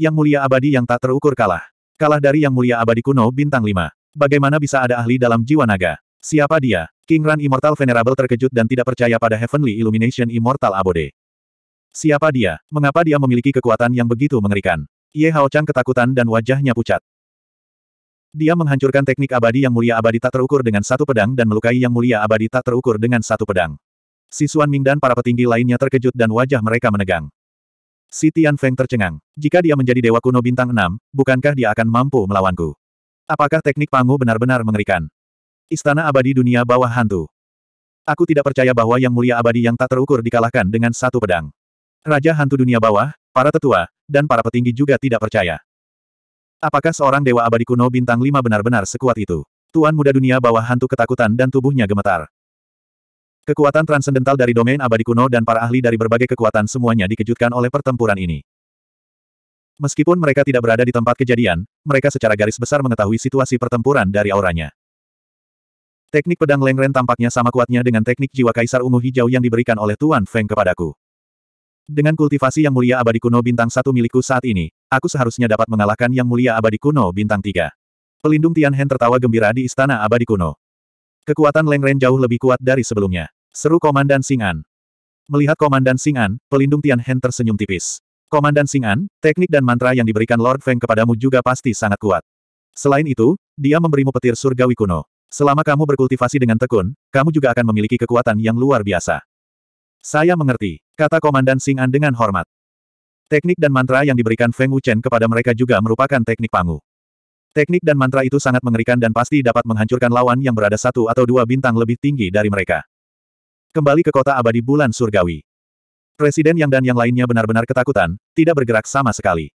Yang mulia abadi yang tak terukur kalah. Kalah dari yang mulia abadi kuno bintang 5. Bagaimana bisa ada ahli dalam jiwa naga? Siapa dia? King Ran Immortal Venerable terkejut dan tidak percaya pada Heavenly Illumination Immortal Abode. Siapa dia? Mengapa dia memiliki kekuatan yang begitu mengerikan? Ye Hao Chang ketakutan dan wajahnya pucat. Dia menghancurkan teknik abadi yang mulia abadi tak terukur dengan satu pedang dan melukai yang mulia abadi tak terukur dengan satu pedang. Si Xuan Ming dan para petinggi lainnya terkejut dan wajah mereka menegang. Si Tian Feng tercengang. Jika dia menjadi dewa kuno bintang 6, bukankah dia akan mampu melawanku? Apakah teknik Pangu benar-benar mengerikan? Istana abadi dunia bawah hantu. Aku tidak percaya bahwa yang mulia abadi yang tak terukur dikalahkan dengan satu pedang. Raja hantu dunia bawah, para tetua, dan para petinggi juga tidak percaya. Apakah seorang dewa abadi kuno bintang lima benar-benar sekuat itu? Tuan muda dunia bawah hantu ketakutan dan tubuhnya gemetar. Kekuatan transendental dari domain abadi kuno dan para ahli dari berbagai kekuatan semuanya dikejutkan oleh pertempuran ini. Meskipun mereka tidak berada di tempat kejadian, mereka secara garis besar mengetahui situasi pertempuran dari auranya. Teknik pedang Lengren tampaknya sama kuatnya dengan teknik jiwa kaisar ungu hijau yang diberikan oleh Tuan Feng kepadaku. Dengan kultivasi yang mulia abadi kuno bintang satu milikku saat ini, aku seharusnya dapat mengalahkan yang mulia abadi kuno bintang tiga. Pelindung Tianhen tertawa gembira di istana abadi kuno. Kekuatan Lengren jauh lebih kuat dari sebelumnya. Seru Komandan Singan. Melihat Komandan Singan, pelindung Tianhen tersenyum tipis. Komandan Singan, teknik dan mantra yang diberikan Lord Feng kepadamu juga pasti sangat kuat. Selain itu, dia memberimu petir surgawi kuno. Selama kamu berkultivasi dengan tekun, kamu juga akan memiliki kekuatan yang luar biasa. Saya mengerti, kata Komandan Singan dengan hormat. Teknik dan mantra yang diberikan Feng Wuchen kepada mereka juga merupakan teknik pangu. Teknik dan mantra itu sangat mengerikan dan pasti dapat menghancurkan lawan yang berada satu atau dua bintang lebih tinggi dari mereka. Kembali ke kota abadi bulan surgawi. Presiden Yang dan yang lainnya benar-benar ketakutan, tidak bergerak sama sekali.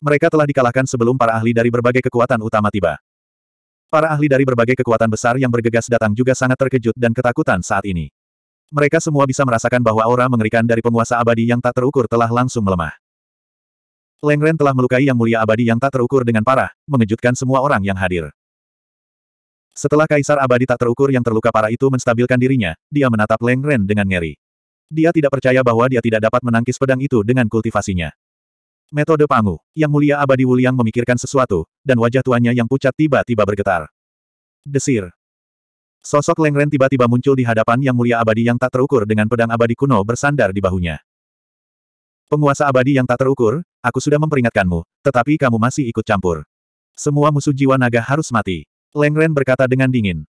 Mereka telah dikalahkan sebelum para ahli dari berbagai kekuatan utama tiba. Para ahli dari berbagai kekuatan besar yang bergegas datang juga sangat terkejut dan ketakutan saat ini. Mereka semua bisa merasakan bahwa aura mengerikan dari penguasa abadi yang tak terukur telah langsung melemah. Lengren telah melukai yang mulia abadi yang tak terukur dengan parah, mengejutkan semua orang yang hadir. Setelah kaisar abadi tak terukur yang terluka parah itu menstabilkan dirinya, dia menatap Lengren dengan ngeri. Dia tidak percaya bahwa dia tidak dapat menangkis pedang itu dengan kultivasinya. Metode Pangu, yang mulia abadi Wuliang memikirkan sesuatu, dan wajah tuannya yang pucat tiba-tiba bergetar. Desir, Sosok Lengren tiba-tiba muncul di hadapan Yang Mulia Abadi yang tak terukur dengan pedang abadi kuno bersandar di bahunya. Penguasa abadi yang tak terukur, aku sudah memperingatkanmu, tetapi kamu masih ikut campur. Semua musuh jiwa naga harus mati. Lengren berkata dengan dingin.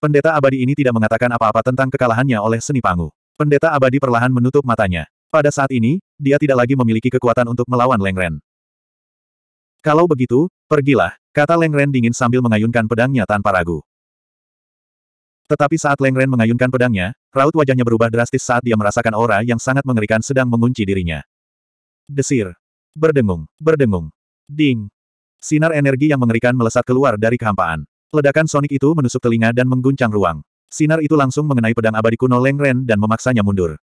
Pendeta abadi ini tidak mengatakan apa-apa tentang kekalahannya oleh seni pangu. Pendeta abadi perlahan menutup matanya. Pada saat ini, dia tidak lagi memiliki kekuatan untuk melawan Lengren. Kalau begitu, pergilah, kata Lengren dingin sambil mengayunkan pedangnya tanpa ragu. Tetapi saat Leng Ren mengayunkan pedangnya, raut wajahnya berubah drastis saat dia merasakan aura yang sangat mengerikan sedang mengunci dirinya. Desir. Berdengung, berdengung. Ding. Sinar energi yang mengerikan melesat keluar dari kehampaan. Ledakan sonik itu menusuk telinga dan mengguncang ruang. Sinar itu langsung mengenai pedang abadi kuno Leng Ren dan memaksanya mundur.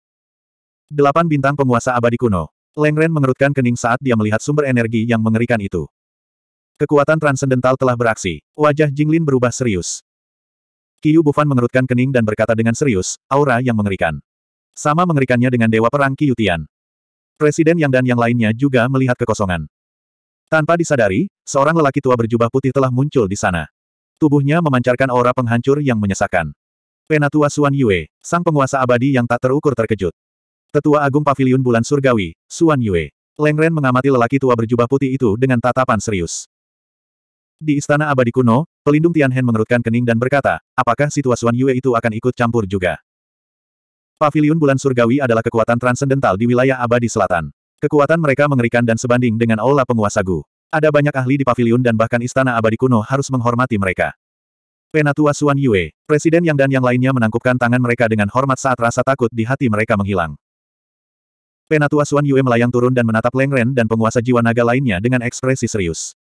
Delapan bintang penguasa abadi kuno. Leng Ren mengerutkan kening saat dia melihat sumber energi yang mengerikan itu. Kekuatan transendental telah beraksi. Wajah Jinglin berubah serius. Yu Bufan mengerutkan kening dan berkata dengan serius, aura yang mengerikan. Sama mengerikannya dengan Dewa Perang Ki Tian. Presiden Yang dan yang lainnya juga melihat kekosongan. Tanpa disadari, seorang lelaki tua berjubah putih telah muncul di sana. Tubuhnya memancarkan aura penghancur yang menyesakkan. Penatua Suan Yue, sang penguasa abadi yang tak terukur terkejut. Tetua Agung Paviliun Bulan Surgawi, Suan Yue. Lengren mengamati lelaki tua berjubah putih itu dengan tatapan serius. Di istana abadi kuno, Pelindung Tianhen mengerutkan kening dan berkata, apakah Situasuan Yue itu akan ikut campur juga? Paviliun Bulan Surgawi adalah kekuatan transendental di wilayah abadi selatan. Kekuatan mereka mengerikan dan sebanding dengan aula penguasa Gu. Ada banyak ahli di pavilion dan bahkan istana abadi kuno harus menghormati mereka. Penatua Suan Yue, Presiden Yang dan yang lainnya menangkupkan tangan mereka dengan hormat saat rasa takut di hati mereka menghilang. Penatua Suan Yue melayang turun dan menatap Leng Ren dan penguasa jiwa naga lainnya dengan ekspresi serius.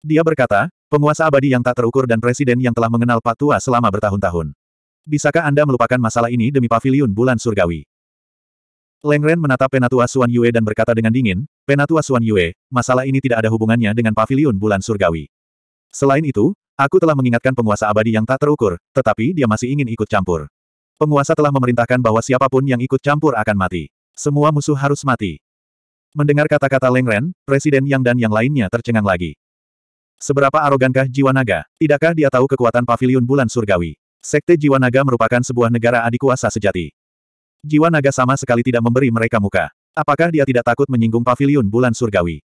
Dia berkata, penguasa abadi yang tak terukur dan presiden yang telah mengenal Patua selama bertahun-tahun. Bisakah Anda melupakan masalah ini demi pavilion bulan surgawi? Leng Ren menatap Penatua Suan Yue dan berkata dengan dingin, Penatua Suan Yue, masalah ini tidak ada hubungannya dengan pavilion bulan surgawi. Selain itu, aku telah mengingatkan penguasa abadi yang tak terukur, tetapi dia masih ingin ikut campur. Penguasa telah memerintahkan bahwa siapapun yang ikut campur akan mati. Semua musuh harus mati. Mendengar kata-kata Leng Ren, Presiden Yang dan yang lainnya tercengang lagi. Seberapa arogankah jiwa naga? Tidakkah dia tahu kekuatan pavilion bulan surgawi? Sekte jiwa naga merupakan sebuah negara adikuasa sejati. Jiwa naga sama sekali tidak memberi mereka muka. Apakah dia tidak takut menyinggung pavilion bulan surgawi?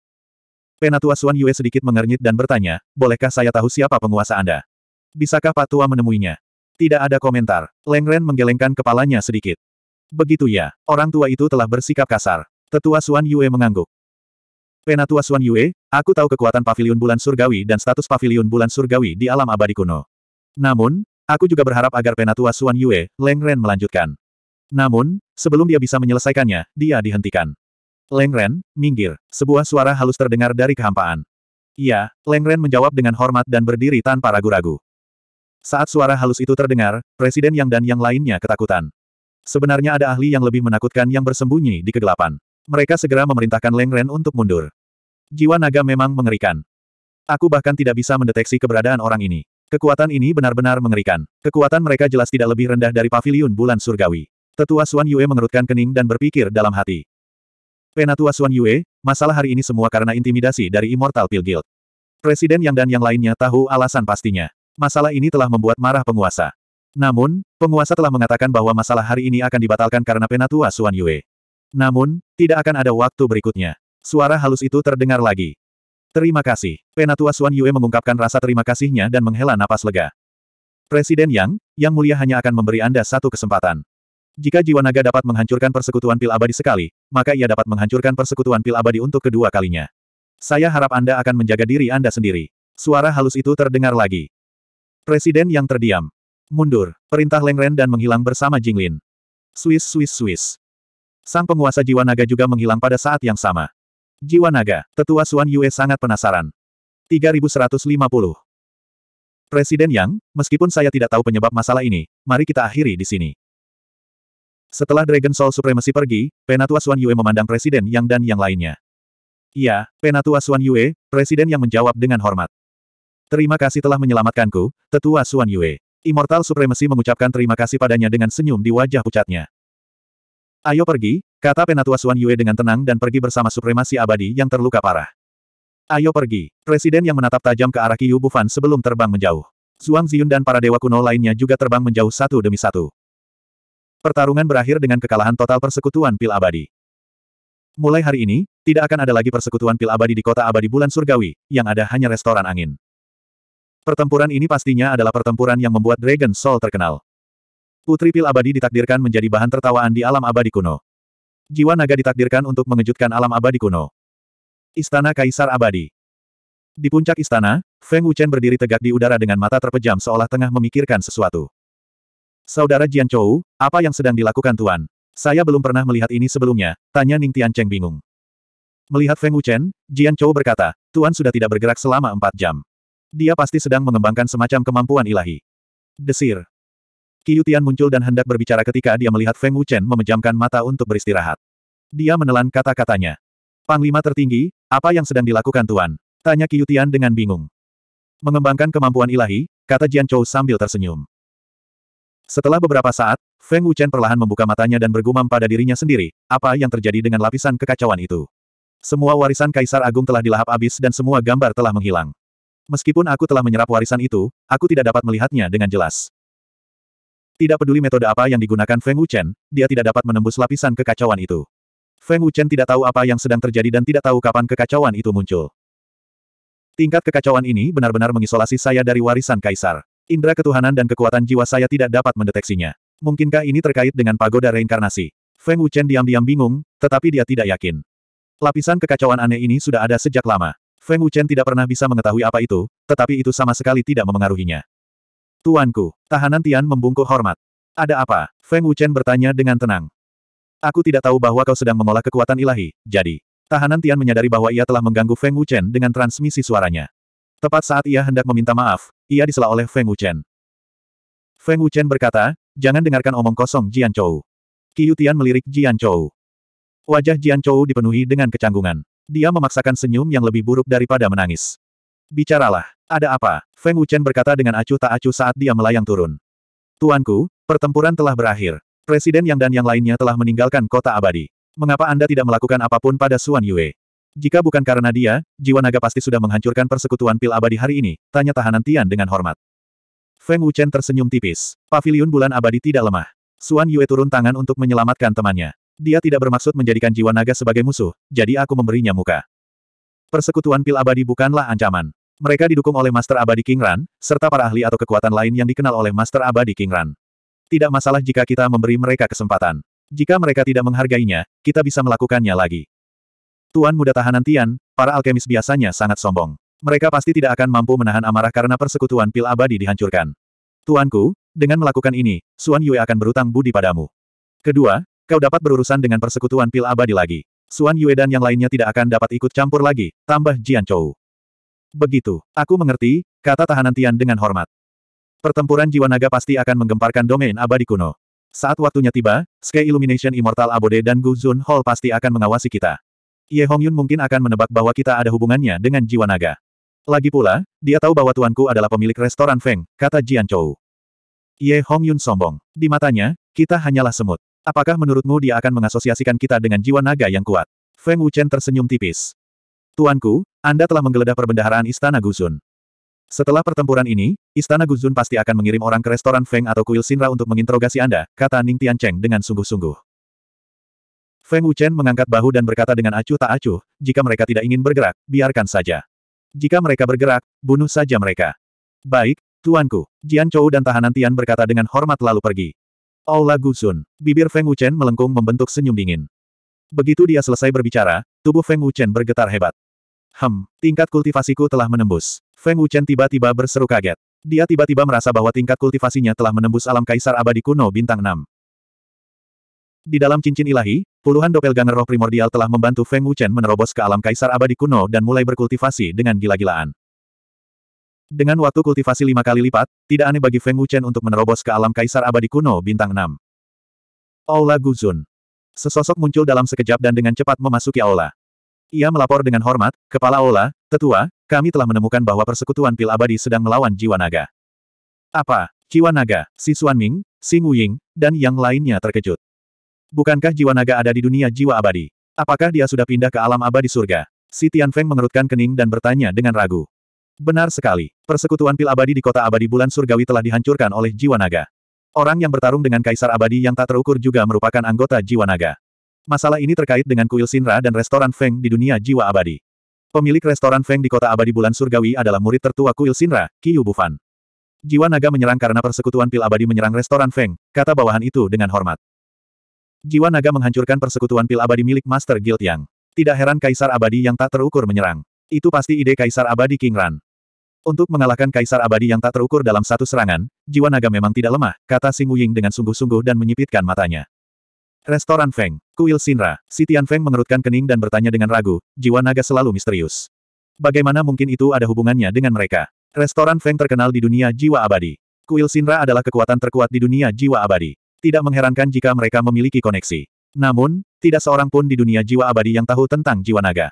Penatua Suan Yue sedikit mengernyit dan bertanya, bolehkah saya tahu siapa penguasa Anda? Bisakah Pak Tua menemuinya? Tidak ada komentar. Leng Ren menggelengkan kepalanya sedikit. Begitu ya, orang tua itu telah bersikap kasar. Tetua Suan Yue mengangguk. Penatua Suan Yue, aku tahu kekuatan pavilion bulan surgawi dan status pavilion bulan surgawi di alam abadi kuno. Namun, aku juga berharap agar Penatua Suan Yue, Leng Ren melanjutkan. Namun, sebelum dia bisa menyelesaikannya, dia dihentikan. Leng Ren, minggir. Sebuah suara halus terdengar dari kehampaan. Iya, Leng Ren menjawab dengan hormat dan berdiri tanpa ragu-ragu. Saat suara halus itu terdengar, Presiden Yang dan yang lainnya ketakutan. Sebenarnya ada ahli yang lebih menakutkan yang bersembunyi di kegelapan. Mereka segera memerintahkan Leng Ren untuk mundur. Jiwa naga memang mengerikan. Aku bahkan tidak bisa mendeteksi keberadaan orang ini. Kekuatan ini benar-benar mengerikan. Kekuatan mereka jelas tidak lebih rendah dari paviliun bulan surgawi. Tetua Suan Yue mengerutkan kening dan berpikir dalam hati. Penatua Suan Yue, masalah hari ini semua karena intimidasi dari Immortal Pill Guild. Presiden Yang dan yang lainnya tahu alasan pastinya. Masalah ini telah membuat marah penguasa. Namun, penguasa telah mengatakan bahwa masalah hari ini akan dibatalkan karena Penatua Suan Yue. Namun, tidak akan ada waktu berikutnya. Suara halus itu terdengar lagi. Terima kasih. Penatua Suan Yue mengungkapkan rasa terima kasihnya dan menghela napas lega. Presiden Yang, Yang Mulia hanya akan memberi Anda satu kesempatan. Jika jiwa naga dapat menghancurkan persekutuan pil abadi sekali, maka ia dapat menghancurkan persekutuan pil abadi untuk kedua kalinya. Saya harap Anda akan menjaga diri Anda sendiri. Suara halus itu terdengar lagi. Presiden yang terdiam. Mundur, perintah Lengren dan menghilang bersama Jinglin. Swiss Swiss Swiss. Sang penguasa jiwa naga juga menghilang pada saat yang sama. Jiwa naga, tetua Suan Yue sangat penasaran. 3150. Presiden Yang, meskipun saya tidak tahu penyebab masalah ini, mari kita akhiri di sini. Setelah Dragon Soul Supremacy pergi, Penatua Suan Yue memandang Presiden Yang dan yang lainnya. Iya, Penatua Suan Yue, Presiden Yang menjawab dengan hormat. Terima kasih telah menyelamatkanku, Tetua Suan Yue. Immortal Supremacy mengucapkan terima kasih padanya dengan senyum di wajah pucatnya. Ayo pergi, Kata Penatua Suan Yue dengan tenang dan pergi bersama supremasi abadi yang terluka parah. Ayo pergi. Presiden yang menatap tajam ke arah Qiyu Bufan sebelum terbang menjauh. Zhuang Ziyun dan para dewa kuno lainnya juga terbang menjauh satu demi satu. Pertarungan berakhir dengan kekalahan total persekutuan pil abadi. Mulai hari ini, tidak akan ada lagi persekutuan pil abadi di kota abadi bulan surgawi, yang ada hanya restoran angin. Pertempuran ini pastinya adalah pertempuran yang membuat Dragon Soul terkenal. Putri pil abadi ditakdirkan menjadi bahan tertawaan di alam abadi kuno. Jiwa naga ditakdirkan untuk mengejutkan alam abadi kuno. Istana Kaisar Abadi Di puncak istana, Feng Wuchen berdiri tegak di udara dengan mata terpejam seolah tengah memikirkan sesuatu. Saudara Jian Chou, apa yang sedang dilakukan Tuan? Saya belum pernah melihat ini sebelumnya, tanya Ning Tian Cheng bingung. Melihat Feng Wuchen, Jian Chou berkata, Tuan sudah tidak bergerak selama empat jam. Dia pasti sedang mengembangkan semacam kemampuan ilahi. Desir. Yutian muncul dan hendak berbicara ketika dia melihat Feng Wuchen memejamkan mata untuk beristirahat. Dia menelan kata-katanya. Panglima tertinggi, apa yang sedang dilakukan Tuan? Tanya Yutian dengan bingung. Mengembangkan kemampuan ilahi, kata Jian Chou sambil tersenyum. Setelah beberapa saat, Feng Wuchen perlahan membuka matanya dan bergumam pada dirinya sendiri, apa yang terjadi dengan lapisan kekacauan itu. Semua warisan Kaisar Agung telah dilahap habis dan semua gambar telah menghilang. Meskipun aku telah menyerap warisan itu, aku tidak dapat melihatnya dengan jelas. Tidak peduli metode apa yang digunakan Feng Wuchen, dia tidak dapat menembus lapisan kekacauan itu. Feng Wuchen tidak tahu apa yang sedang terjadi dan tidak tahu kapan kekacauan itu muncul. Tingkat kekacauan ini benar-benar mengisolasi saya dari warisan kaisar. Indra ketuhanan dan kekuatan jiwa saya tidak dapat mendeteksinya. Mungkinkah ini terkait dengan pagoda reinkarnasi? Feng Wuchen diam-diam bingung, tetapi dia tidak yakin. Lapisan kekacauan aneh ini sudah ada sejak lama. Feng Wuchen tidak pernah bisa mengetahui apa itu, tetapi itu sama sekali tidak memengaruhinya. Tuanku, tahanan Tian membungkuk hormat. Ada apa? Feng Wuchen bertanya dengan tenang. Aku tidak tahu bahwa kau sedang mengolah kekuatan ilahi, jadi. Tahanan Tian menyadari bahwa ia telah mengganggu Feng Wuchen dengan transmisi suaranya. Tepat saat ia hendak meminta maaf, ia disela oleh Feng Wuchen. Feng Wuchen berkata, jangan dengarkan omong kosong Jian Chou. Qiu Tian melirik Jian Chou. Wajah Jian Chou dipenuhi dengan kecanggungan. Dia memaksakan senyum yang lebih buruk daripada menangis. Bicaralah. Ada apa? Feng Wuchen berkata dengan acuh tak acuh saat dia melayang turun. Tuanku, pertempuran telah berakhir. Presiden Yang dan yang lainnya telah meninggalkan kota abadi. Mengapa Anda tidak melakukan apapun pada Suan Yue? Jika bukan karena dia, jiwa naga pasti sudah menghancurkan persekutuan pil abadi hari ini, tanya tahanan Tian dengan hormat. Feng Wuchen tersenyum tipis. Paviliun bulan abadi tidak lemah. Suan Yue turun tangan untuk menyelamatkan temannya. Dia tidak bermaksud menjadikan jiwa naga sebagai musuh, jadi aku memberinya muka. Persekutuan pil abadi bukanlah ancaman. Mereka didukung oleh Master Abadi King Ran, serta para ahli atau kekuatan lain yang dikenal oleh Master Abadi King Ran. Tidak masalah jika kita memberi mereka kesempatan. Jika mereka tidak menghargainya, kita bisa melakukannya lagi. Tuan muda tahanan Tian, para alkemis biasanya sangat sombong. Mereka pasti tidak akan mampu menahan amarah karena persekutuan pil abadi dihancurkan. Tuanku, dengan melakukan ini, Suan Yue akan berutang budi padamu. Kedua, kau dapat berurusan dengan persekutuan pil abadi lagi. Suan Yue dan yang lainnya tidak akan dapat ikut campur lagi, tambah Jian Chou. Begitu, aku mengerti, kata tahanan Tian dengan hormat. Pertempuran jiwa naga pasti akan menggemparkan domain abadi kuno. Saat waktunya tiba, Sky Illumination Immortal Abode dan Gu Zun Hall pasti akan mengawasi kita. Ye Hongyun mungkin akan menebak bahwa kita ada hubungannya dengan jiwa naga. Lagi pula, dia tahu bahwa tuanku adalah pemilik restoran Feng, kata Jian Chou. Ye Hongyun sombong. Di matanya, kita hanyalah semut. Apakah menurutmu dia akan mengasosiasikan kita dengan jiwa naga yang kuat? Feng Wuchen tersenyum tipis. Tuanku, Anda telah menggeledah perbendaharaan Istana Guzun. Setelah pertempuran ini, Istana Guzun pasti akan mengirim orang ke restoran Feng atau Kuil Sinra untuk menginterogasi Anda, kata Ning Tian Cheng dengan sungguh-sungguh. Feng Wuchen mengangkat bahu dan berkata dengan acuh tak acuh, jika mereka tidak ingin bergerak, biarkan saja. Jika mereka bergerak, bunuh saja mereka. Baik, Tuanku. Jian Chou dan tahanan Tian berkata dengan hormat lalu pergi. Aula Guzun. Bibir Feng Wuchen melengkung membentuk senyum dingin. Begitu dia selesai berbicara, Tubuh Feng Wuchen bergetar hebat. Hem, tingkat kultivasiku telah menembus. Feng Wuchen tiba-tiba berseru kaget. Dia tiba-tiba merasa bahwa tingkat kultivasinya telah menembus alam kaisar abadi kuno bintang 6. Di dalam cincin ilahi, puluhan doppelganger roh primordial telah membantu Feng Wuchen menerobos ke alam kaisar abadi kuno dan mulai berkultivasi dengan gila-gilaan. Dengan waktu kultivasi lima kali lipat, tidak aneh bagi Feng Wuchen untuk menerobos ke alam kaisar abadi kuno bintang 6. Aula Guzun Sesosok muncul dalam sekejap dan dengan cepat memasuki aula. Ia melapor dengan hormat, Kepala Aula, Tetua, kami telah menemukan bahwa persekutuan pil abadi sedang melawan jiwa naga. Apa? Jiwa naga, si Ming, si Nguying, dan yang lainnya terkejut. Bukankah jiwa naga ada di dunia jiwa abadi? Apakah dia sudah pindah ke alam abadi surga? Si Tian Feng mengerutkan kening dan bertanya dengan ragu. Benar sekali, persekutuan pil abadi di kota abadi bulan surgawi telah dihancurkan oleh jiwa naga. Orang yang bertarung dengan Kaisar Abadi yang tak terukur juga merupakan anggota jiwa naga. Masalah ini terkait dengan kuil Sinra dan restoran Feng di dunia jiwa abadi. Pemilik restoran Feng di kota abadi bulan surgawi adalah murid tertua kuil Sinra, Kiyu Bufan. Jiwa naga menyerang karena persekutuan pil abadi menyerang restoran Feng, kata bawahan itu dengan hormat. Jiwa naga menghancurkan persekutuan pil abadi milik Master Guild Yang. Tidak heran Kaisar Abadi yang tak terukur menyerang. Itu pasti ide Kaisar Abadi King Ran. Untuk mengalahkan kaisar abadi yang tak terukur dalam satu serangan, jiwa naga memang tidak lemah, kata Sing Wuying dengan sungguh-sungguh dan menyipitkan matanya. Restoran Feng, Kuil Sinra, si Tian Feng mengerutkan kening dan bertanya dengan ragu, jiwa naga selalu misterius. Bagaimana mungkin itu ada hubungannya dengan mereka? Restoran Feng terkenal di dunia jiwa abadi. Kuil Sinra adalah kekuatan terkuat di dunia jiwa abadi. Tidak mengherankan jika mereka memiliki koneksi. Namun, tidak seorang pun di dunia jiwa abadi yang tahu tentang jiwa naga.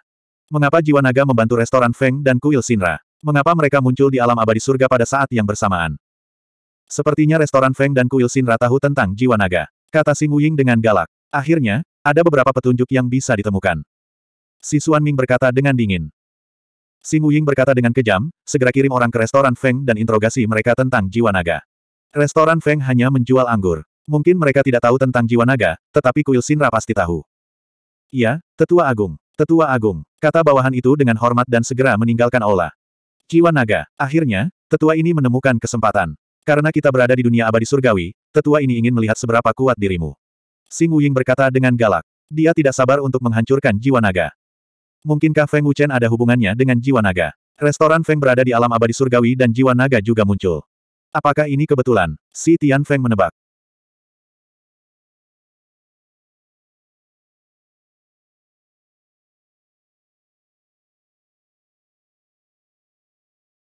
Mengapa jiwa naga membantu restoran Feng dan kuil Sinra? Mengapa mereka muncul di alam abadi surga pada saat yang bersamaan? Sepertinya restoran Feng dan kuil Sin Ratahu tentang jiwa naga. Kata Sing Wuying dengan galak. Akhirnya, ada beberapa petunjuk yang bisa ditemukan. Si Suan Ming berkata dengan dingin. Sing Wuying berkata dengan kejam, segera kirim orang ke restoran Feng dan interogasi mereka tentang jiwa naga. Restoran Feng hanya menjual anggur. Mungkin mereka tidak tahu tentang jiwa naga, tetapi Kuil Sinra pasti tahu. Iya, Tetua Agung. Tetua Agung. Kata bawahan itu dengan hormat dan segera meninggalkan aula. Jiwa naga. Akhirnya, tetua ini menemukan kesempatan. Karena kita berada di dunia abadi surgawi, tetua ini ingin melihat seberapa kuat dirimu. Sing Wuying berkata dengan galak. Dia tidak sabar untuk menghancurkan jiwa naga. Mungkinkah Feng Wuchen ada hubungannya dengan jiwa naga? Restoran Feng berada di alam abadi surgawi dan jiwa naga juga muncul. Apakah ini kebetulan? Si Tian Feng menebak.